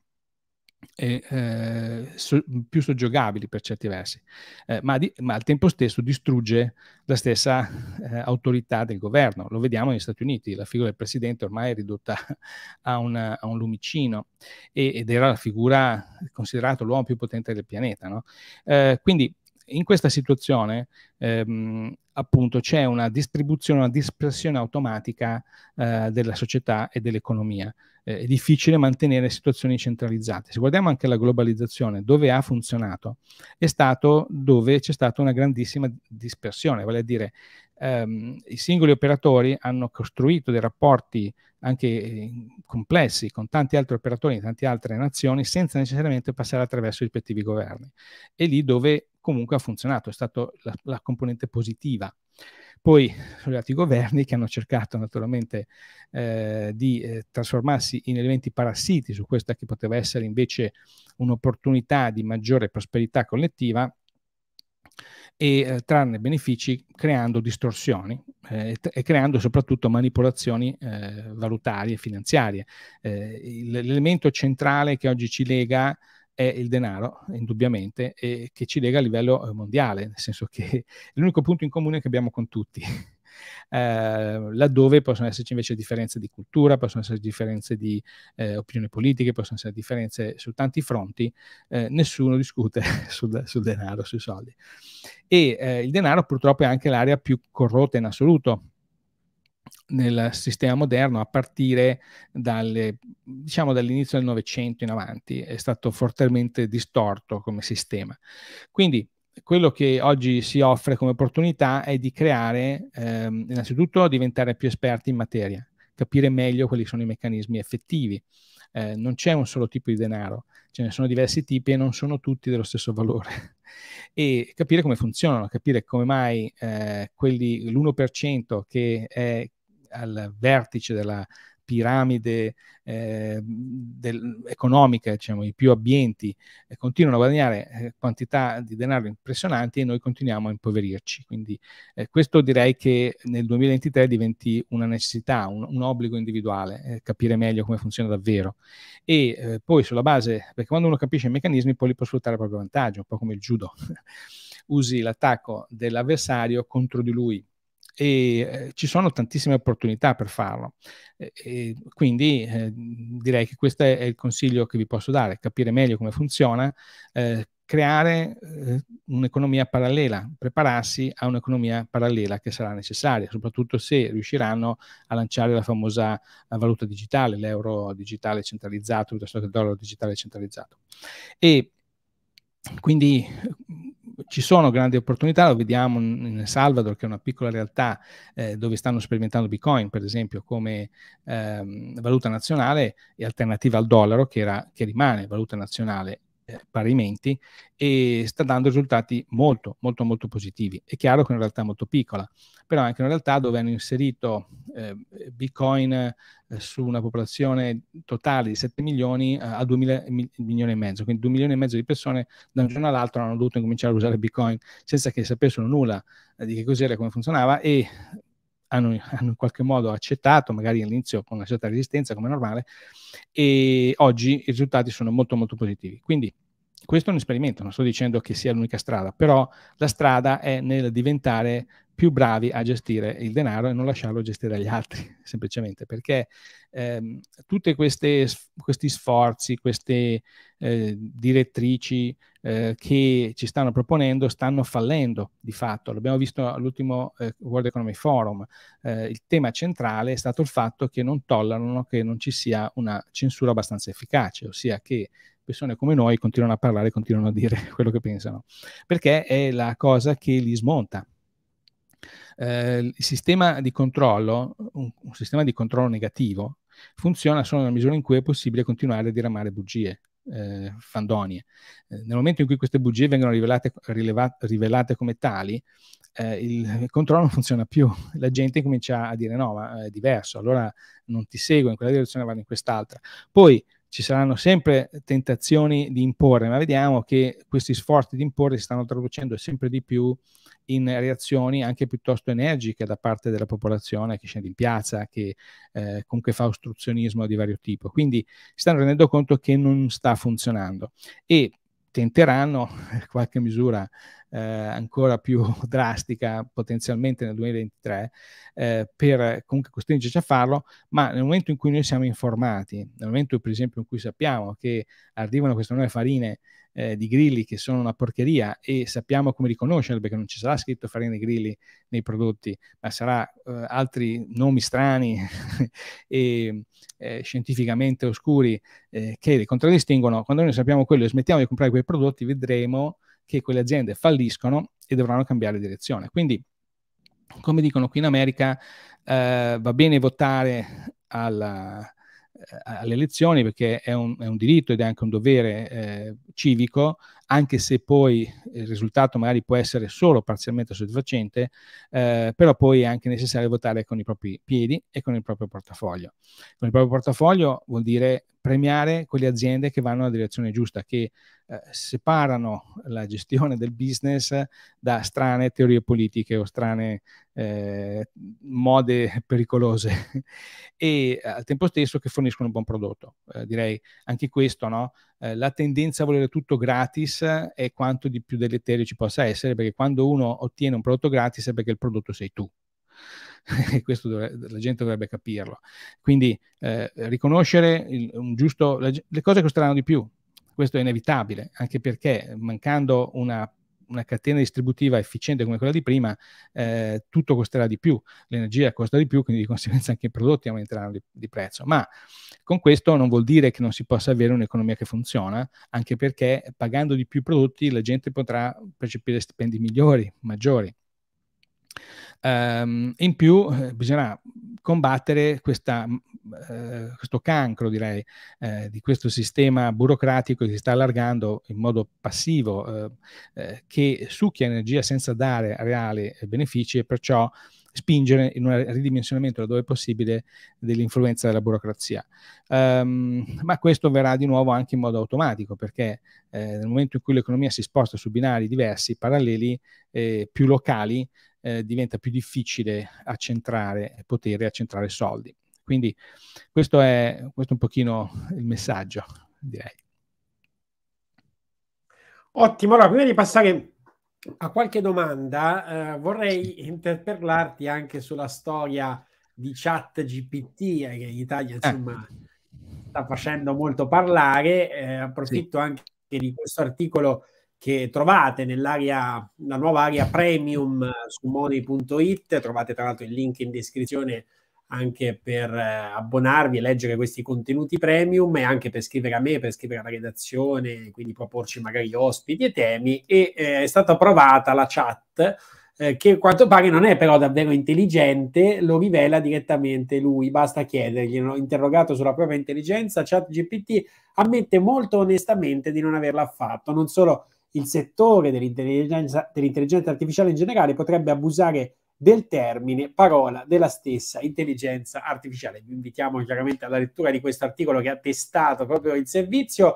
e eh, so, più soggiogabili per certi versi, eh, ma, di, ma, al tempo stesso distrugge la stessa eh, autorità del governo. Lo vediamo negli Stati Uniti, la figura del presidente ormai è ridotta a, una, a un lumicino e, ed era la figura considerata l'uomo più potente del pianeta. No? Eh, quindi in questa situazione ehm, appunto c'è una distribuzione, una dispersione automatica eh, della società e dell'economia eh, è difficile mantenere situazioni centralizzate. Se guardiamo anche la globalizzazione, dove ha funzionato, è stato dove c'è stata una grandissima dispersione, vale a dire ehm, i singoli operatori hanno costruito dei rapporti anche eh, complessi con tanti altri operatori in tante altre nazioni senza necessariamente passare attraverso i rispettivi governi. E lì dove comunque ha funzionato, è stata la, la componente positiva. Poi sono arrivati i governi che hanno cercato naturalmente eh, di eh, trasformarsi in elementi parassiti su questa che poteva essere invece un'opportunità di maggiore prosperità collettiva e eh, tranne benefici creando distorsioni eh, e creando soprattutto manipolazioni eh, valutarie e finanziarie. Eh, l'elemento centrale che oggi ci lega è il denaro, indubbiamente, e che ci lega a livello eh, mondiale, nel senso che è l'unico punto in comune che abbiamo con tutti. Eh, laddove possono esserci invece differenze di cultura, possono esserci differenze di eh, opinioni politiche, possono essere differenze su tanti fronti, eh, nessuno discute sul, sul, denaro, sui soldi. E eh, il denaro purtroppo è anche l'area più corrotta in assoluto nel sistema moderno a partire dalle, diciamo, dall'inizio del Novecento in avanti, è stato fortemente distorto come sistema. Quindi quello che oggi si offre come opportunità è di creare, ehm, innanzitutto diventare più esperti in materia, capire meglio quali sono i meccanismi effettivi. Eh, non c'è un solo tipo di denaro, ce ne sono diversi tipi e non sono tutti dello stesso valore. e capire come funzionano, capire come mai eh, quelli, l'1% che è al vertice della, piramide eh, del, economica, diciamo, i più abbienti eh, continuano a guadagnare eh, quantità di denaro impressionanti e noi continuiamo a impoverirci. Quindi eh, questo direi che nel 2023 diventi una necessità, un, un obbligo individuale, eh, capire meglio come funziona davvero. E poi sulla base, perché quando uno capisce i meccanismi poi li può sfruttare a proprio vantaggio, un po' come il judo. Usi l'attacco dell'avversario contro di lui e eh, ci sono tantissime opportunità per farlo. E, quindi eh, direi che questo è il consiglio che vi posso dare, capire meglio come funziona, eh, creare eh, un'economia parallela, prepararsi a un'economia parallela che sarà necessaria, soprattutto se riusciranno a lanciare la famosa eh, valuta digitale, l'euro digitale centralizzato piuttosto che il dollaro digitale centralizzato. E quindi ci sono grandi opportunità, lo vediamo in El Salvador, che è una piccola realtà eh, dove stanno sperimentando Bitcoin, per esempio, come ehm, valuta nazionale e alternativa al dollaro, che, era, che rimane valuta nazionale eh, parimenti e sta dando risultati molto, molto, molto positivi. È chiaro che è una realtà molto piccola, però anche una realtà dove hanno inserito eh, Bitcoin eh, su una popolazione totale di 7 milioni eh, a 2 mila, milioni e mezzo, quindi 2 milioni e mezzo di persone da un giorno all'altro hanno dovuto incominciare a usare Bitcoin senza che sapessero nulla eh, di che cos'era e come funzionava e hanno, hanno, in qualche modo accettato, magari all'inizio con una certa resistenza come normale, e oggi i risultati sono molto molto positivi. Quindi questo è un esperimento, non sto dicendo che sia l'unica strada, però la strada è nel diventare più bravi a gestire il denaro e non lasciarlo gestire agli altri, semplicemente, perché ehm, tutti questi sforzi, queste eh, direttrici eh, che ci stanno proponendo stanno fallendo di fatto. L'abbiamo visto all'ultimo eh, World Economic Forum. Eh, il tema centrale è stato il fatto che non tollerano che non ci sia una censura abbastanza efficace, ossia che persone come noi continuano a parlare, continuano a dire quello che pensano, perché è la cosa che li smonta. Eh, il sistema di controllo, un, un sistema di controllo negativo, funziona solo nella misura in cui è possibile continuare a diramare bugie, eh, fandonie. Eh, nel momento in cui queste bugie vengono rivelate, rileva, rivelate come tali, eh, il, il controllo non funziona più. La gente comincia a dire no, ma è diverso, allora non ti seguo in quella direzione, vado in quest'altra. Poi ci saranno sempre tentazioni di imporre, ma vediamo che questi sforzi di imporre si stanno traducendo sempre di più in reazioni anche piuttosto energiche da parte della popolazione che scende in piazza, che eh, comunque fa ostruzionismo di vario tipo. Quindi si stanno rendendo conto che non sta funzionando e tenteranno in qualche misura eh, ancora più drastica potenzialmente nel 2023 eh, per comunque costringerci a farlo, ma nel momento in cui noi siamo informati, nel momento per esempio in cui sappiamo che arrivano queste nuove farine eh, di grilli che sono una porcheria e sappiamo come riconoscerle perché non ci sarà scritto farina di grilli nei prodotti, ma sarà eh, altri nomi strani e eh, scientificamente oscuri eh, che li contraddistinguono. Quando noi sappiamo quello e smettiamo di comprare quei prodotti, vedremo che quelle aziende falliscono e dovranno cambiare direzione. Quindi, come dicono qui in America, eh, va bene votare alla, eh, alle elezioni perché è un, è un, diritto ed è anche un dovere eh, civico, anche se poi il risultato magari può essere solo parzialmente soddisfacente, eh, però poi è anche necessario votare con i propri piedi e con il proprio portafoglio. Con il proprio portafoglio vuol dire premiare quelle aziende che vanno nella direzione giusta, che eh, separano la gestione del business da strane teorie politiche o strane eh, mode pericolose e eh, al tempo stesso che forniscono un buon prodotto. Eh, direi anche questo, no? Eh, la tendenza a volere tutto gratis è quanto di più deleterio ci possa essere, perché quando uno ottiene un prodotto gratis è perché il prodotto sei tu. E questo dovrebbe, la gente dovrebbe capirlo. Quindi eh, riconoscere il, un giusto, la, le cose costeranno di più, questo è inevitabile, anche perché mancando una, una catena distributiva efficiente come quella di prima, eh, tutto costerà di più, l'energia costa di più, quindi di conseguenza anche i prodotti aumenteranno di, di prezzo. Ma con questo non vuol dire che non si possa avere un'economia che funziona, anche perché pagando di più prodotti la gente potrà percepire stipendi migliori, maggiori. Um, in più eh, bisognerà combattere questa, mm, eh, questo cancro, direi, eh, di questo sistema burocratico che si sta allargando in modo passivo, eh, eh, che succhia energia senza dare reali benefici e perciò spingere in un ridimensionamento laddove possibile dell'influenza della burocrazia. Um, ma questo verrà di nuovo anche in modo automatico, perché eh, nel momento in cui l'economia si sposta su binari diversi, paralleli, eh, più locali, eh, diventa più difficile accentrare potere, accentrare soldi. Quindi questo è, questo è un pochino il messaggio, direi. Ottimo, allora prima di passare a qualche domanda eh, vorrei interpellarti anche sulla storia di chat GPT eh, che in Italia eh. insomma eh. sta facendo molto parlare, eh, approfitto sì. anche di questo articolo che trovate nell'area, la nuova area premium eh, su money.it, trovate tra l'altro il link in descrizione anche per eh, abbonarvi e leggere questi contenuti premium e anche per scrivere a me, per scrivere alla redazione, quindi proporci magari ospiti e temi. E eh, è stata provata la chat eh, che a quanto pare non è però davvero intelligente, lo rivela direttamente lui, basta chiederglielo. Interrogato sulla propria intelligenza, chat GPT ammette molto onestamente di non averla affatto, non solo il settore dell'intelligenza, dell'intelligenza artificiale in generale potrebbe abusare del termine parola della stessa intelligenza artificiale. Vi invitiamo chiaramente alla lettura di questo articolo che ha testato proprio il servizio.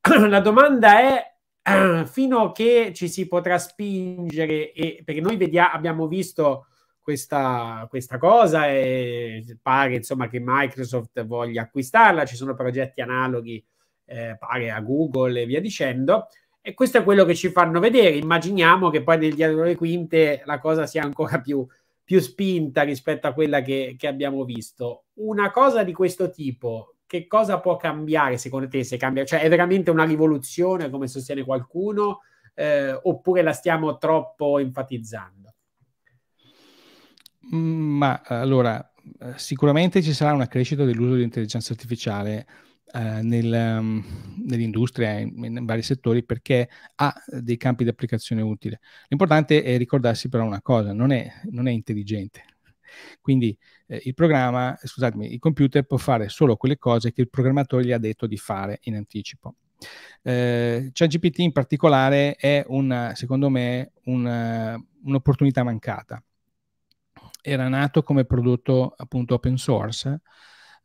La domanda è fino a che ci si potrà spingere, e, perché noi vediamo, abbiamo visto questa, questa, cosa e pare insomma che Microsoft voglia acquistarla, ci sono progetti analoghi eh, pare a Google e via dicendo. E questo è quello che ci fanno vedere. Immaginiamo che poi nel dietro le quinte la cosa sia ancora più, più spinta rispetto a quella che, che, abbiamo visto. Una cosa di questo tipo, che cosa può cambiare secondo te se cambia? Cioè è veramente una rivoluzione come sostiene qualcuno eh, oppure la stiamo troppo enfatizzando? Mm, ma allora, sicuramente ci sarà una crescita dell'uso di intelligenza artificiale eh, nel, um, nell'industria, in, in, vari settori, perché ha dei campi di applicazione utili. L'importante è ricordarsi però una cosa, non è, non è intelligente. Quindi eh, il programma, scusatemi, il computer può fare solo quelle cose che il programmatore gli ha detto di fare in anticipo. Eh, ChatGPT in particolare è, una, secondo me, una, un'opportunità mancata. Era nato come prodotto appunto open source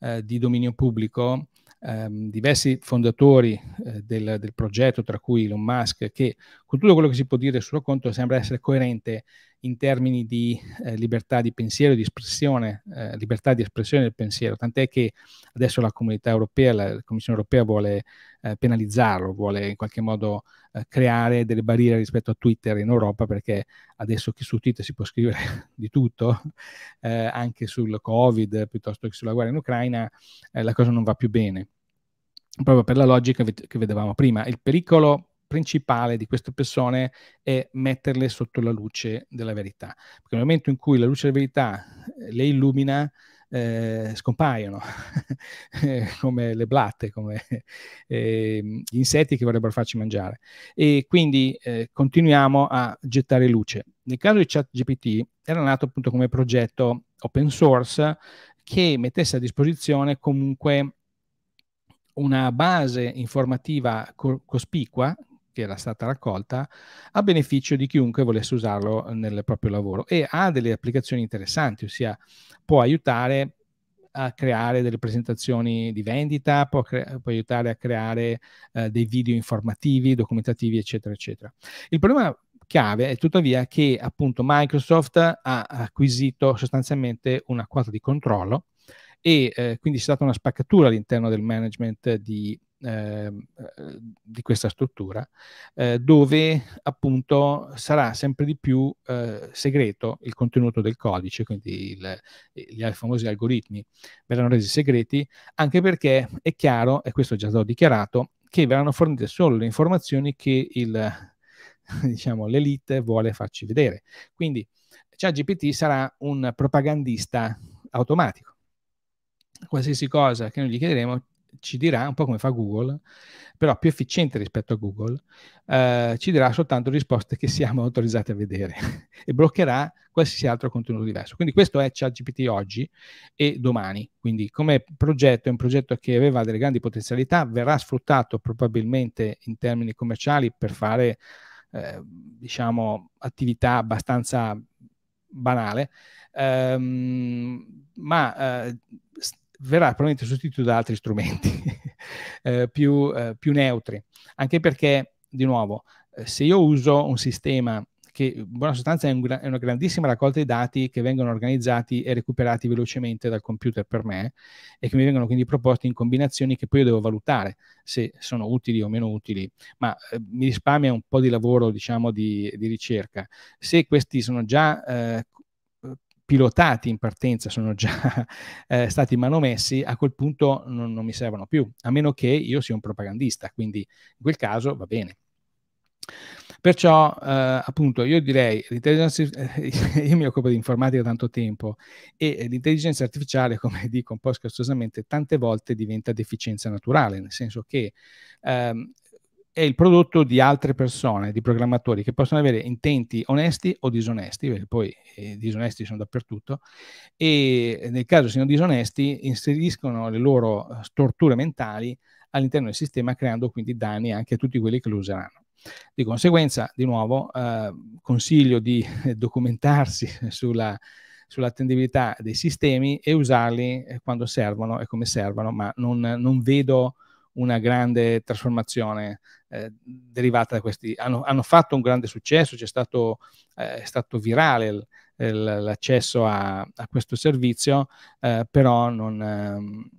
eh, di dominio pubblico ehm, diversi fondatori eh, del, del, progetto, tra cui Elon Musk, che con tutto quello che si può dire sul suo conto sembra essere coerente in termini di eh, libertà di pensiero, di espressione, eh, libertà di espressione del pensiero, tant'è che adesso la comunità europea, la Commissione europea vuole eh, penalizzarlo, vuole in qualche modo eh, creare delle barriere rispetto a Twitter in Europa, perché adesso che su Twitter si può scrivere di tutto, eh, anche sul Covid, piuttosto che sulla guerra in Ucraina, la cosa non va più bene proprio per la logica che vedevamo prima. Il pericolo principale di queste persone è metterle sotto la luce della verità, perché nel momento in cui la luce della verità eh, le illumina, eh, scompaiono eh, come le blatte, come eh, gli insetti che vorrebbero farci mangiare. E quindi eh, continuiamo a gettare luce. Nel caso di ChatGPT era nato appunto come progetto open source che mettesse a disposizione comunque una base informativa co- cospicua che era stata raccolta a beneficio di chiunque volesse usarlo nel proprio lavoro e ha delle applicazioni interessanti, ossia può aiutare a creare delle presentazioni di vendita, può, cre- può aiutare a creare eh, dei video informativi, documentativi, eccetera, eccetera. Il problema chiave è tuttavia che appunto Microsoft ha acquisito sostanzialmente una quota di controllo e eh, quindi c'è stata una spaccatura all'interno del management di, ehm, eh, di questa struttura, eh, dove appunto sarà sempre di più eh, segreto il contenuto del codice, quindi il, i famosi algoritmi verranno resi segreti, anche perché è chiaro, e questo già l'ho dichiarato, che verranno fornite solo le informazioni che il, diciamo, l'elite vuole farci vedere. Quindi ChatGPT sarà un propagandista automatico qualsiasi cosa che noi gli chiederemo ci dirà, un po' come fa Google, però più efficiente rispetto a Google, eh, ci dirà soltanto risposte che siamo autorizzati a vedere e bloccherà qualsiasi altro contenuto diverso. Quindi questo è ChatGPT oggi e domani. Quindi come progetto è un progetto che aveva delle grandi potenzialità, verrà sfruttato probabilmente in termini commerciali per fare eh, diciamo attività abbastanza banale, ehm, ma eh, verrà probabilmente sostituito da altri strumenti eh, più, eh, più, neutri, anche perché, di nuovo, eh, se io uso un sistema che in buona sostanza è, un, è, una grandissima raccolta di dati che vengono organizzati e recuperati velocemente dal computer per me e che mi vengono quindi proposti in combinazioni che poi io devo valutare se sono utili o meno utili, ma eh, mi risparmia un po' di lavoro, diciamo, di, di ricerca. Se questi sono già eh, pilotati in partenza sono già eh, stati manomessi, a quel punto non, non mi servono più, a meno che io sia un propagandista, quindi in quel caso va bene. Perciò, eh, appunto, io direi, eh, io mi occupo di informatica da tanto tempo e l'intelligenza artificiale, come dico un po' scherzosamente, tante volte diventa deficienza naturale, nel senso che ehm, è il prodotto di altre persone, di programmatori, che possono avere intenti onesti o disonesti, perché poi eh, disonesti sono dappertutto, e nel caso siano disonesti inseriscono le loro eh, storture mentali all'interno del sistema, creando quindi danni anche a tutti quelli che lo useranno. Di conseguenza, di nuovo, eh, consiglio di documentarsi sulla, sull'attendibilità dei sistemi e usarli eh, quando servono e come servono, ma non, non vedo una grande trasformazione eh, derivata da questi. Hanno, hanno, fatto un grande successo, stato, eh, è stato virale il, il, l'accesso a, a, questo servizio, eh, però non, ehm,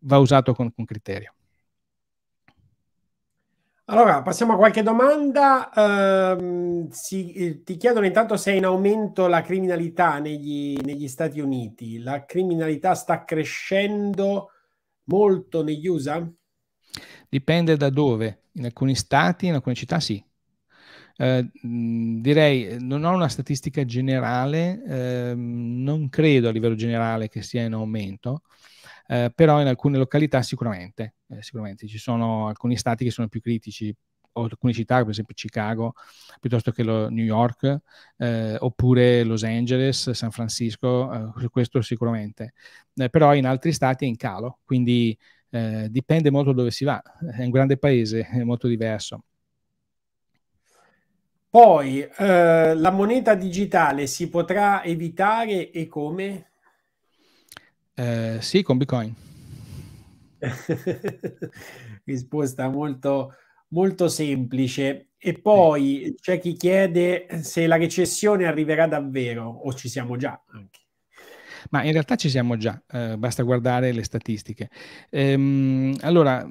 va usato con, con, criterio. Allora, passiamo a qualche domanda. Uh, si, eh, ti chiedono intanto se è in aumento la criminalità negli, negli Stati Uniti. La criminalità sta crescendo molto negli USA? Dipende da dove. In alcuni stati, in alcune città sì. Eh, direi, non ho una statistica generale, eh, non credo a livello generale che sia in aumento, eh, però in alcune località sicuramente, eh, sicuramente ci sono alcuni stati che sono più critici, alcune città, per esempio Chicago, piuttosto che lo, New York, eh, oppure Los Angeles, San Francisco, eh, questo sicuramente. Eh, però in altri stati è in calo, quindi eh, dipende molto da dove si va, è un grande paese, è molto diverso. Poi eh, la moneta digitale si potrà evitare e come? Eh, sì, con Bitcoin. Risposta molto, molto semplice. E poi c'è chi chiede se la recessione arriverà davvero o ci siamo già anche ma in realtà ci siamo già, eh, basta guardare le statistiche. Ehm, allora,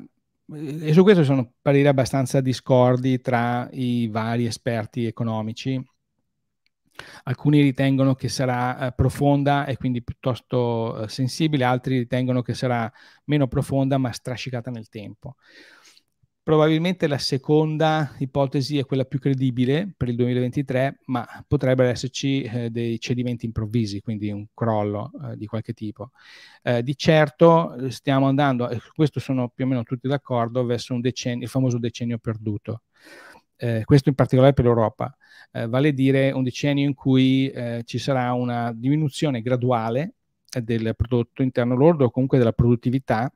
eh, e su questo sono pareri abbastanza discordi tra i vari esperti economici. Alcuni ritengono che sarà eh, profonda e quindi piuttosto eh, sensibile, altri ritengono che sarà meno profonda ma strascicata nel tempo. Probabilmente la seconda ipotesi è quella più credibile per il 2023, ma potrebbero esserci eh, dei cedimenti improvvisi, quindi un crollo eh, di qualche tipo. Eh, di certo eh, stiamo andando, e questo sono più o meno tutti d'accordo, verso decennio, il famoso decennio perduto. Eh, questo in particolare per l'Europa, eh, vale a dire un decennio in cui ci sarà una diminuzione graduale del prodotto interno lordo o comunque della produttività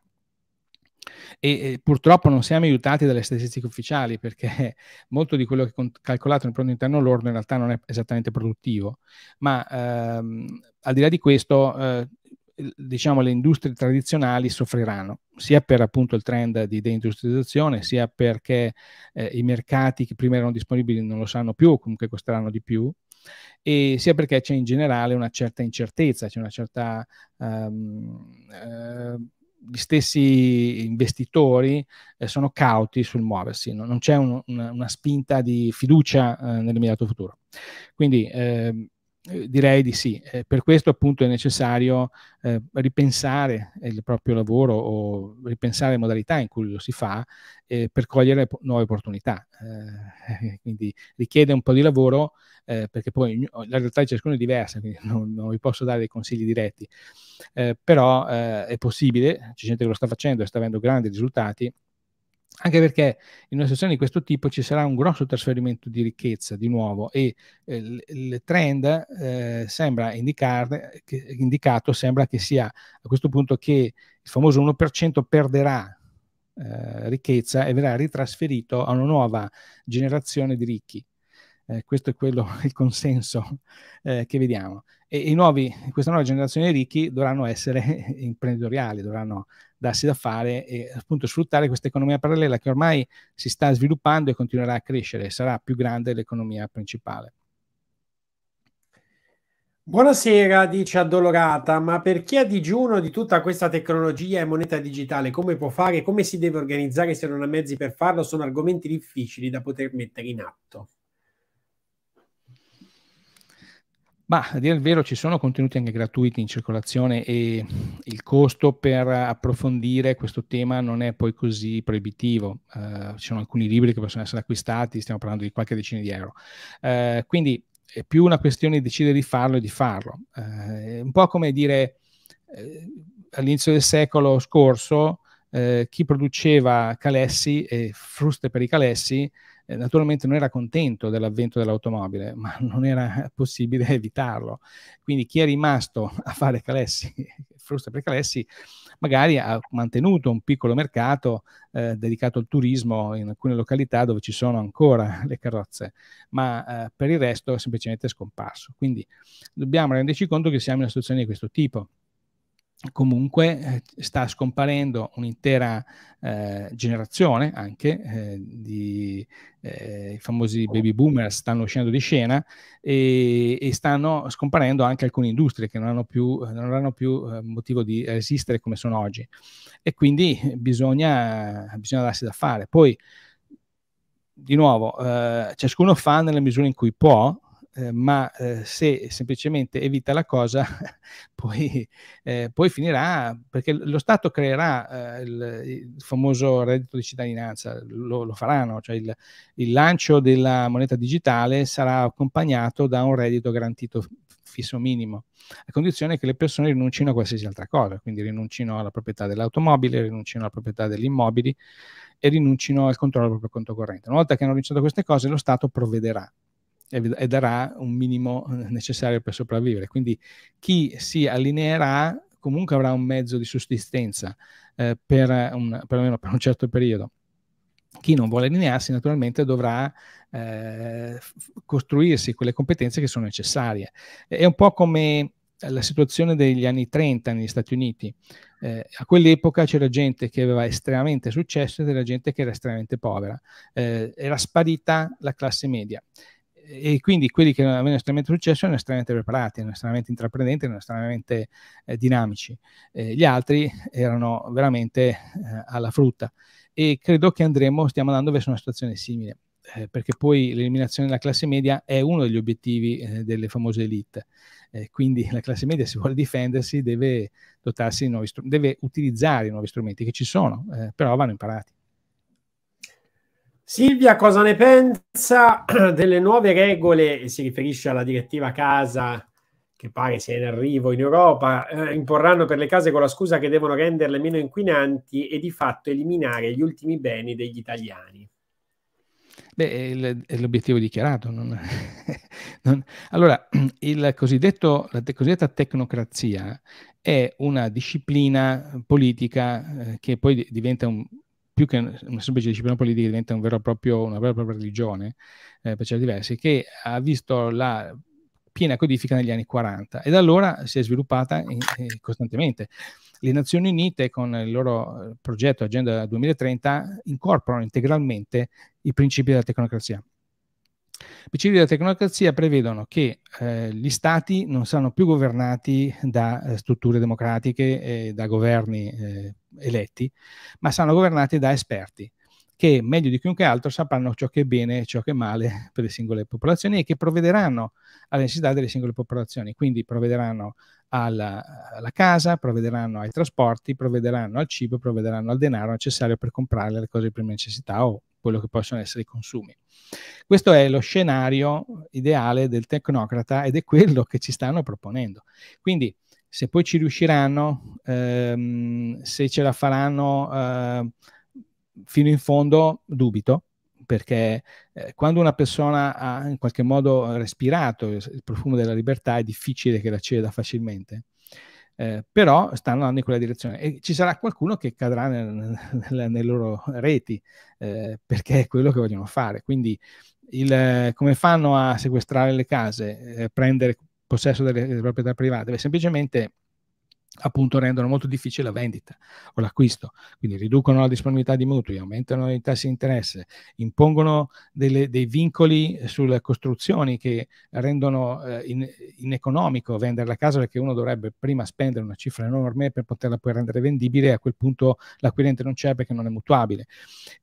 e, e, purtroppo non siamo aiutati dalle statistiche ufficiali perché molto di quello che è calcolato nel prodotto interno lordo in realtà non è esattamente produttivo, ma ehm, al di là di questo eh, diciamo le industrie tradizionali soffriranno sia per appunto il trend di deindustrializzazione sia perché eh, i mercati che prima erano disponibili non lo sanno più comunque costeranno di più e sia perché c'è in generale una certa incertezza c'è una certa um, eh, gli stessi investitori eh, sono cauti sul muoversi, no? non c'è un, una, una, spinta di fiducia eh, nell'immediato futuro. Quindi eh, eh, direi di sì, eh, per questo appunto è necessario eh, ripensare il proprio lavoro o ripensare le modalità in cui lo si fa eh, per cogliere nuove opportunità. Eh, quindi richiede un po' di lavoro perché poi la realtà di ciascuno è diversa, quindi non, non vi posso dare dei consigli diretti, però è possibile, c'è gente che lo sta facendo e sta avendo grandi risultati anche perché in una situazione di questo tipo ci sarà un grosso trasferimento di ricchezza di nuovo e eh, il trend eh, sembra indicare, che, indicato sembra che sia a questo punto che il famoso 1% perderà eh, ricchezza e verrà ritrasferito a una nuova generazione di ricchi. Eh, questo è quello il consenso eh, che vediamo. E i nuovi, questa nuova generazione di ricchi dovranno essere imprenditoriali, dovranno darsi da fare e appunto sfruttare questa economia parallela che ormai si sta sviluppando e continuerà a crescere, sarà più grande l'economia principale. Buonasera, dice Addolorata, ma per chi ha digiuno di tutta questa tecnologia e moneta digitale, come può fare, come si deve organizzare se non ha mezzi per farlo, sono argomenti difficili da poter mettere in atto. Ma a dire il vero ci sono contenuti anche gratuiti in circolazione e il costo per approfondire questo tema non è poi così proibitivo. Uh, ci sono alcuni libri che possono essere acquistati, stiamo parlando di qualche decina di euro. Uh, quindi è più una questione di decidere di farlo e di farlo. Uh, è un po' come dire all'inizio del secolo scorso chi produceva calessi e fruste per i calessi eh, naturalmente non era contento dell'avvento dell'automobile, ma non era possibile evitarlo. Quindi chi è rimasto a fare Calessi, frusta per Calessi, magari ha mantenuto un piccolo mercato eh, dedicato al turismo in alcune località dove ci sono ancora le carrozze, ma eh, per il resto è semplicemente scomparso. Quindi dobbiamo renderci conto che siamo in una situazione di questo tipo comunque eh, sta scomparendo un'intera eh, generazione anche eh, di eh, i famosi baby boomers stanno uscendo di scena e, e, stanno scomparendo anche alcune industrie che non hanno più, non avranno più eh, motivo di resistere come sono oggi e quindi bisogna, bisogna darsi da fare poi di nuovo eh, ciascuno fa nelle misure in cui può eh, ma eh, se semplicemente evita la cosa, poi, eh, poi, finirà, perché lo Stato creerà eh, il, il, famoso reddito di cittadinanza, lo, lo faranno, cioè il, il lancio della moneta digitale sarà accompagnato da un reddito garantito fisso minimo, a condizione che le persone rinuncino a qualsiasi altra cosa, quindi rinuncino alla proprietà dell'automobile, rinuncino alla proprietà degli immobili e rinuncino al controllo del proprio conto corrente. Una volta che hanno rinunciato a queste cose, lo Stato provvederà e darà un minimo eh, necessario per sopravvivere. Quindi chi si allineerà comunque avrà un mezzo di sussistenza eh, per un, perlomeno per un certo periodo. Chi non vuole allinearsi naturalmente dovrà eh, costruirsi quelle competenze che sono necessarie. È un po' come la situazione degli anni 30 negli Stati Uniti. Eh, a quell'epoca c'era gente che aveva estremamente successo e della gente che era estremamente povera. Eh, era sparita la classe media e quindi quelli che avevano estremamente successo erano estremamente preparati, erano estremamente intraprendenti, erano estremamente eh, dinamici. Eh, gli altri erano veramente eh, alla frutta e credo che andremo, stiamo andando verso una situazione simile, eh, perché poi l'eliminazione della classe media è uno degli obiettivi eh, delle famose elite. Eh, quindi la classe media, se vuole difendersi, deve dotarsi di nuovi strumenti, deve utilizzare i nuovi strumenti che ci sono, però vanno imparati. Silvia, cosa ne pensa delle nuove regole, si riferisce alla direttiva casa che pare sia in arrivo in Europa, eh, imporranno per le case con la scusa che devono renderle meno inquinanti e di fatto eliminare gli ultimi beni degli italiani? Beh, è l'obiettivo dichiarato. Non... non... allora, la cosiddetta tecnocrazia è una disciplina politica eh, che poi diventa un, più che una semplice disciplina politica diventa un vero e proprio, una vera e propria religione eh, per certi versi, che ha visto la piena codifica negli anni 40 e da allora si è sviluppata in, in, eh, costantemente. Le Nazioni Unite con il loro eh, progetto Agenda 2030 incorporano integralmente i principi della tecnocrazia. Principi della tecnocrazia prevedono che eh, gli stati non saranno più governati da eh, strutture democratiche e da governi eh, eletti, ma saranno governati da esperti che meglio di chiunque altro sapranno ciò che è bene e ciò che è male per le singole popolazioni e che provvederanno alle necessità delle singole popolazioni, quindi provvederanno alla, alla, casa, provvederanno ai trasporti, provvederanno al cibo, provvederanno al denaro necessario per comprare le cose di prima necessità o quello che possono essere i consumi. Questo è lo scenario ideale del tecnocrata ed è quello che ci stanno proponendo. Quindi se poi ci riusciranno, ehm, se ce la faranno eh, fino in fondo, dubito, perché eh, quando una persona ha in qualche modo respirato il, il profumo della libertà è difficile che la ceda facilmente eh, però stanno andando in quella direzione e ci sarà qualcuno che cadrà nel, nel, nelle loro reti eh, perché è quello che vogliono fare. Quindi il, eh, come fanno a sequestrare le case, eh, prendere possesso delle, delle proprietà private? Beh, semplicemente appunto rendono molto difficile la vendita o l'acquisto, quindi riducono la disponibilità di mutui, aumentano i tassi di interesse, impongono delle, dei vincoli sulle costruzioni che rendono eh, in, ineconomico vendere la casa perché uno dovrebbe prima spendere una cifra enorme per poterla poi rendere vendibile e a quel punto l'acquirente non c'è perché non è mutuabile.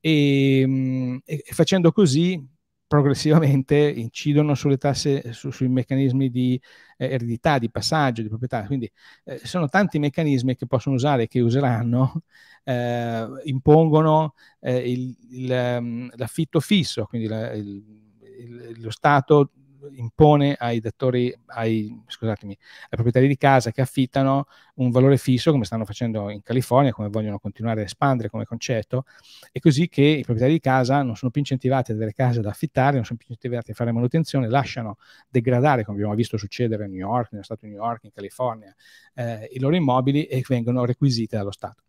Ehm, e, mh, e facendo così progressivamente incidono sulle tasse, su, sui meccanismi di eh, eredità, di passaggio, di proprietà. Quindi eh, sono tanti meccanismi che possono usare, e che useranno, eh, impongono eh, il, il, ehm, l'affitto fisso, quindi la, il, lo Stato impone ai datori, ai, scusatemi, ai proprietari di casa che affittano un valore fisso, come stanno facendo in California, come vogliono continuare a espandere come concetto, e così che i proprietari di casa non sono più incentivati ad avere case da affittare, non sono più incentivati a fare manutenzione, lasciano degradare, come abbiamo visto succedere a New York, nello Stato di New York, in California, eh, i loro immobili e vengono requisiti dallo Stato.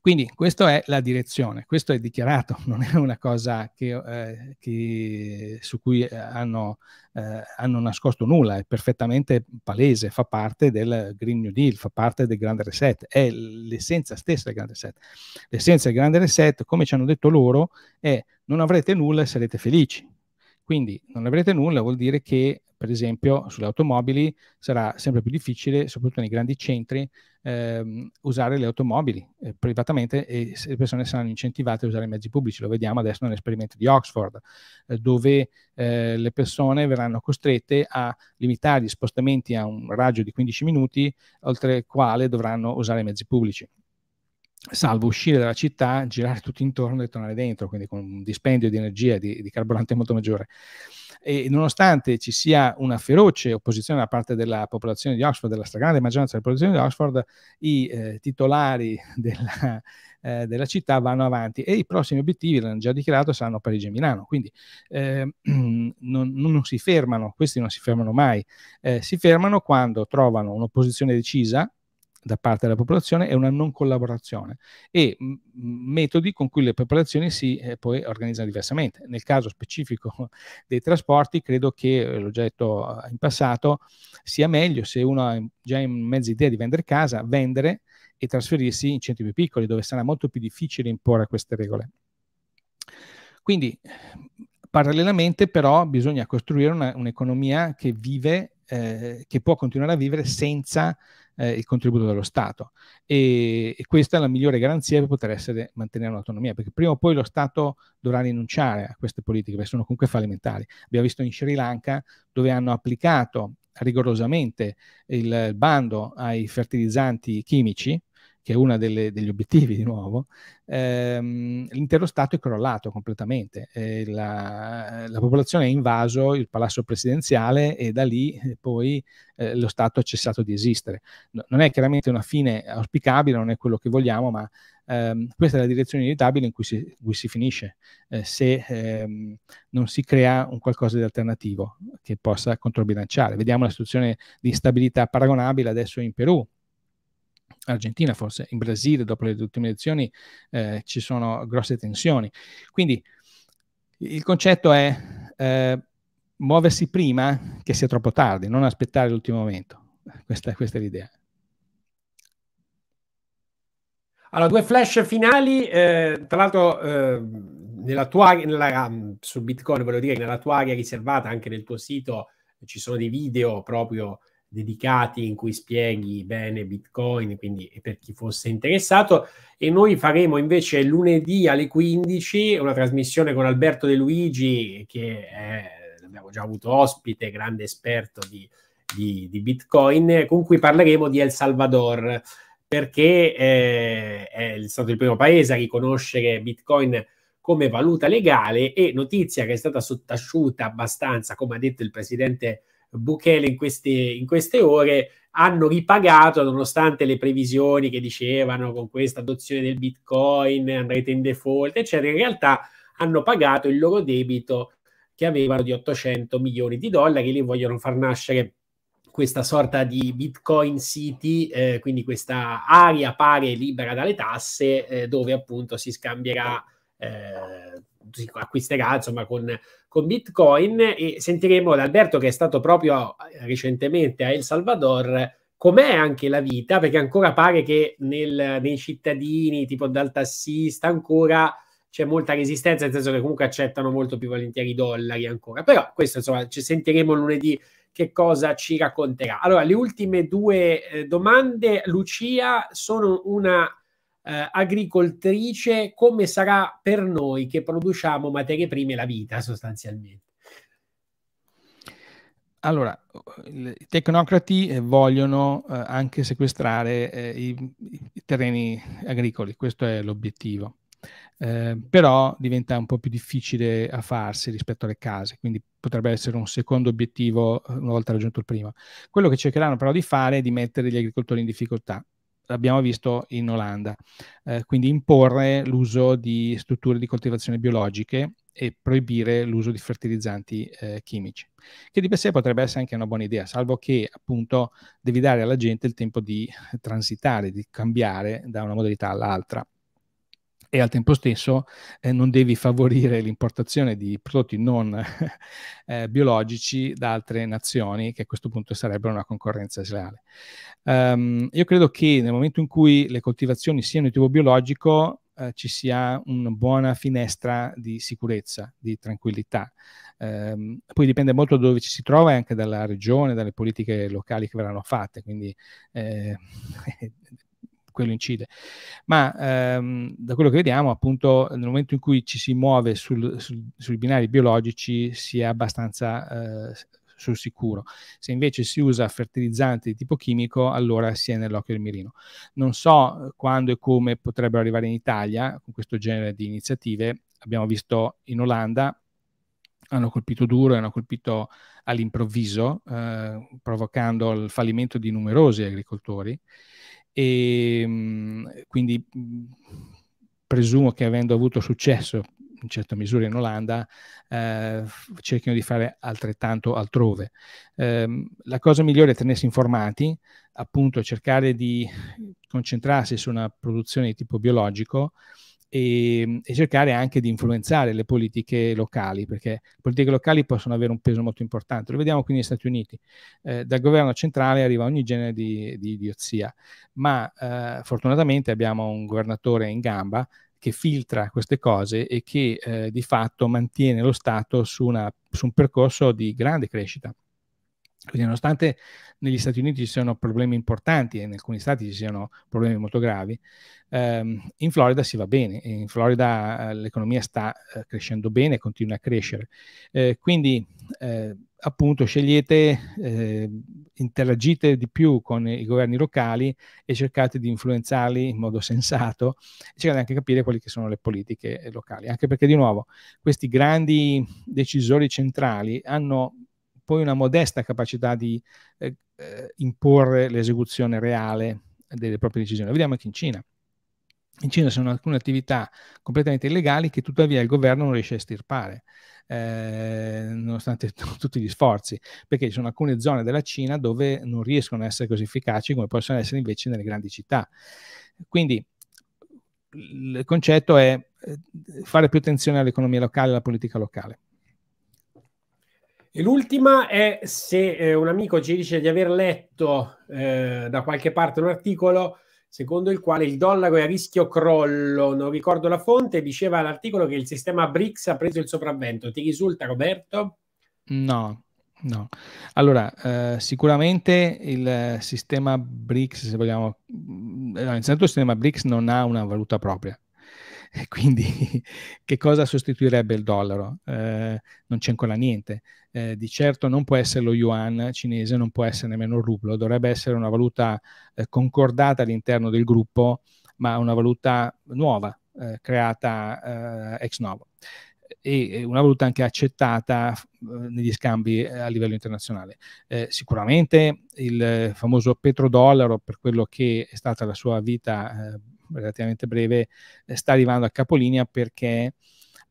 Quindi questa è la direzione, questo è dichiarato, non è una cosa che, eh, che, su cui eh, hanno, eh, hanno, nascosto nulla, è perfettamente palese, fa parte del Green New Deal, fa parte del Grande Reset, è l'essenza stessa del Grande Reset. L'essenza del Grande Reset, come ci hanno detto loro, è non avrete nulla e sarete felici. Quindi non avrete nulla vuol dire che per esempio sulle automobili sarà sempre più difficile, soprattutto nei grandi centri, ehm, usare le automobili eh, privatamente e le persone saranno incentivate a usare i mezzi pubblici. Lo vediamo adesso nell'esperimento di Oxford, eh, dove eh, le persone verranno costrette a limitare gli spostamenti a un raggio di 15 minuti, oltre il quale dovranno usare i mezzi pubblici salvo uscire dalla città, girare tutto intorno e tornare dentro, quindi con un dispendio di energia, di, di carburante molto maggiore. E nonostante ci sia una feroce opposizione da parte della popolazione di Oxford, della stragrande maggioranza della popolazione di Oxford, i eh, titolari della, eh, della, città vanno avanti e i prossimi obiettivi, l'hanno già dichiarato, saranno Parigi e Milano. Quindi eh, non, non, si fermano, questi non si fermano mai, eh, si fermano quando trovano un'opposizione decisa, da parte della popolazione è una non collaborazione e metodi con cui le popolazioni si eh, poi organizzano diversamente. Nel caso specifico dei trasporti, credo che, eh, l'oggetto eh, in passato, sia meglio se uno ha già in mezza idea di vendere casa, vendere e trasferirsi in centri più piccoli, dove sarà molto più difficile imporre queste regole. Quindi, parallelamente però, bisogna costruire un'economia che vive, eh, che può continuare a vivere senza eh, il contributo dello Stato e, e, questa è la migliore garanzia per poter essere, mantenere un'autonomia, perché prima o poi lo Stato dovrà rinunciare a queste politiche, perché sono comunque fallimentari. Abbiamo visto in Sri Lanka dove hanno applicato rigorosamente il bando ai fertilizzanti chimici, che è uno degli obiettivi di nuovo, ehm, l'intero Stato è crollato completamente. Eh, la, la, popolazione ha invaso il palazzo presidenziale e da lì eh, poi eh, lo Stato ha cessato di esistere. No, non è chiaramente una fine auspicabile, non è quello che vogliamo, ma ehm, questa è la direzione inevitabile in cui si, in cui si finisce eh, se ehm, non si crea un qualcosa di alternativo che possa controbilanciare. Vediamo la situazione di instabilità paragonabile adesso in Perù Argentina forse, in Brasile dopo le ultime elezioni eh, ci sono grosse tensioni. Quindi il concetto è eh, muoversi prima che sia troppo tardi, non aspettare l'ultimo momento. Questa, questa è l'idea. Allora, due flash finali, eh, tra l'altro eh, nella tua, nella, su Bitcoin voglio dire, nella tua area riservata, anche nel tuo sito, ci sono dei video proprio dedicati in cui spieghi bene Bitcoin, quindi per chi fosse interessato. E noi faremo invece lunedì alle 15 una trasmissione con Alberto De Luigi, che è, abbiamo già avuto ospite, grande esperto di, di, di Bitcoin, con cui parleremo di El Salvador, perché eh, è stato il primo paese a riconoscere Bitcoin come valuta legale e notizia che è stata sottasciuta abbastanza, come ha detto il presidente Buchele in queste, in queste ore hanno ripagato nonostante le previsioni che dicevano con questa adozione del bitcoin andrete in default eccetera in realtà hanno pagato il loro debito che avevano di 800 milioni di dollari e li vogliono far nascere questa sorta di Bitcoin City, eh, quindi questa area pari e libera dalle tasse eh, dove appunto si scambierà eh, acquisterà insomma con, con Bitcoin e sentiremo da Alberto che è stato proprio eh, recentemente a El Salvador com'è anche la vita, perché ancora pare che nel, nei cittadini, tipo dal tassista, ancora c'è molta resistenza, nel senso che comunque accettano molto più volentieri i dollari ancora. Però questo, insomma, ci sentiremo lunedì che cosa ci racconterà. Allora, le ultime due eh, domande, Lucia, sono una eh, agricoltrice come sarà per noi che produciamo materie prime la vita sostanzialmente. Allora, i tecnocrati eh, vogliono eh, anche sequestrare eh, i, i, terreni agricoli, questo è l'obiettivo. Eh, però diventa un po' più difficile a farsi rispetto alle case, quindi potrebbe essere un secondo obiettivo eh, una volta raggiunto il primo. Quello che cercheranno però di fare è di mettere gli agricoltori in difficoltà, l'abbiamo visto in Olanda. Eh, quindi imporre l'uso di strutture di coltivazione biologiche e proibire l'uso di fertilizzanti eh, chimici, che di per sé potrebbe essere anche una buona idea, salvo che appunto devi dare alla gente il tempo di transitare, di cambiare da una modalità all'altra e al tempo stesso eh, non devi favorire l'importazione di prodotti non eh, biologici da altre nazioni che a questo punto sarebbero una concorrenza sleale. Um, io credo che nel momento in cui le coltivazioni siano di tipo biologico eh, ci sia una buona finestra di sicurezza, di tranquillità. Um, poi dipende molto da dove ci si trova e anche dalla regione, dalle politiche locali che verranno fatte, quindi eh, quello incide. Ma ehm, da quello che vediamo, appunto, nel momento in cui ci si muove sul, sul, sui binari biologici si è abbastanza eh, sul sicuro. Se invece si usa fertilizzante di tipo chimico, allora si è nell'occhio del mirino. Non so eh, quando e come potrebbero arrivare in Italia con questo genere di iniziative. Abbiamo visto in Olanda, hanno colpito duro e hanno colpito all'improvviso, eh, provocando il fallimento di numerosi agricoltori e ehm, quindi mhmm, presumo che avendo avuto successo in certa misura in Olanda eh, cerchino di fare altrettanto altrove. Eh, la cosa migliore è tenersi informati, appunto cercare di concentrarsi su una produzione di tipo biologico e, ehm, e, cercare anche di influenzare le politiche locali, perché le politiche locali possono avere un peso molto importante. Lo vediamo qui negli Stati Uniti. Eh, dal governo centrale arriva ogni genere di, di idiozia, ma eh, fortunatamente abbiamo un governatore in gamba che filtra queste cose e che eh, di fatto mantiene lo Stato su, una, su un percorso di grande crescita. Quindi nonostante negli Stati Uniti ci siano problemi importanti e in alcuni stati ci siano problemi molto gravi, ehm, in Florida si va bene, in Florida eh, l'economia sta eh, crescendo bene, continua a crescere. Eh, quindi eh, appunto scegliete, eh, interagite di più con i governi locali e cercate di influenzarli in modo sensato e cercate anche di capire quali sono le politiche locali, anche perché di nuovo questi grandi decisori centrali hanno poi una modesta capacità di eh, eh, imporre l'esecuzione reale delle proprie decisioni. Lo vediamo anche in Cina. In Cina sono alcune attività completamente illegali che tuttavia il governo non riesce a estirpare, eh, nonostante tutti gli sforzi, perché ci sono alcune zone della Cina dove non riescono a essere così efficaci come possono essere invece nelle grandi città. Quindi il concetto è eh, fare più attenzione all'economia locale e alla politica locale. E l'ultima è se eh, un amico ci dice di aver letto eh, da qualche parte un articolo secondo il quale il dollaro è a rischio crollo, non ricordo la fonte, diceva l'articolo che il sistema BRICS ha preso il sopravvento. Ti risulta Roberto? No, No, allora eh, sicuramente il sistema BRICS, se vogliamo, no, mm, innanzitutto il sistema BRICS non ha una valuta propria, quindi che cosa sostituirebbe il dollaro? Eh, non c'è ancora niente. Eh, di certo non può essere lo yuan cinese, non può essere nemmeno il rublo, dovrebbe essere una valuta eh, concordata all'interno del gruppo, ma una valuta nuova, eh, creata eh, ex novo e una valuta anche accettata eh, negli scambi a livello internazionale. Eh, sicuramente il famoso petrodollaro, per quello che è stata la sua vita eh, relativamente breve, eh, sta arrivando a capolinea perché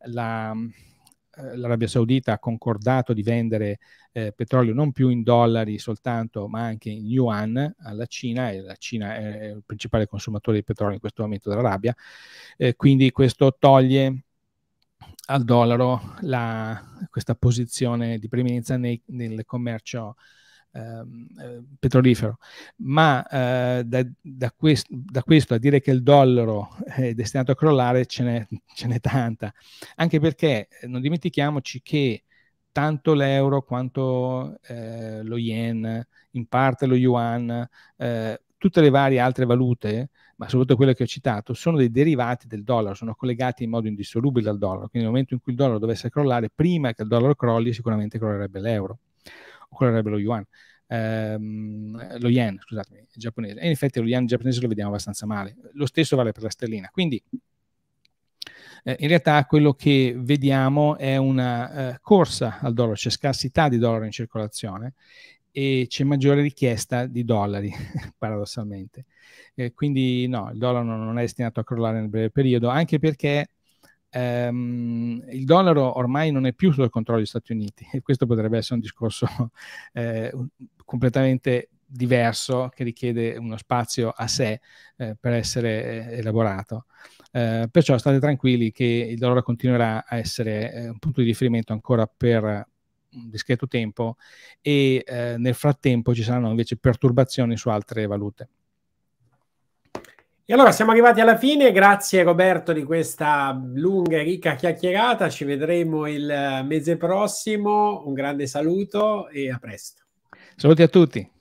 la, eh, l'Arabia Saudita ha concordato di vendere eh, petrolio non più in dollari soltanto, ma anche in yuan alla Cina, e la Cina è il principale consumatore di petrolio in questo momento dell'Arabia, eh, quindi questo toglie al dollaro la, questa posizione di preminenza nel commercio Ehm, eh, petrolifero, ma eh, da, da, quest, da, questo a dire che il dollaro è destinato a crollare ce n'è, ce n'è tanta, anche perché eh, non dimentichiamoci che tanto l'euro quanto eh, lo yen, in parte lo yuan, eh, tutte le varie altre valute, ma soprattutto quelle che ho citato, sono dei derivati del dollaro, sono collegati in modo indissolubile al dollaro, quindi nel momento in cui il dollaro dovesse crollare, prima che il dollaro crolli sicuramente crollerebbe l'euro quello lo yuan. Ehm, lo yen, scusatemi, giapponese. E in effetti lo yen giapponese lo vediamo abbastanza male. Lo stesso vale per la sterlina. Quindi eh, in realtà quello che vediamo è una eh, corsa al dollaro, c'è cioè scarsità di dollaro in circolazione e c'è maggiore richiesta di dollari, paradossalmente. Eh, quindi no, il dollaro non è destinato a crollare nel breve periodo, anche perché ehm, il dollaro ormai non è più sotto il controllo degli Stati Uniti e questo potrebbe essere un discorso eh, completamente diverso che richiede uno spazio a sé eh, per essere eh, elaborato. Eh, perciò state tranquilli che il dollaro continuerà a essere eh, un punto di riferimento ancora per un discreto tempo e eh, nel frattempo ci saranno invece perturbazioni su altre valute. E allora siamo arrivati alla fine, grazie Roberto di questa lunga e ricca chiacchierata, ci vedremo il eh, mese prossimo, un grande saluto e a presto. Saluti a tutti.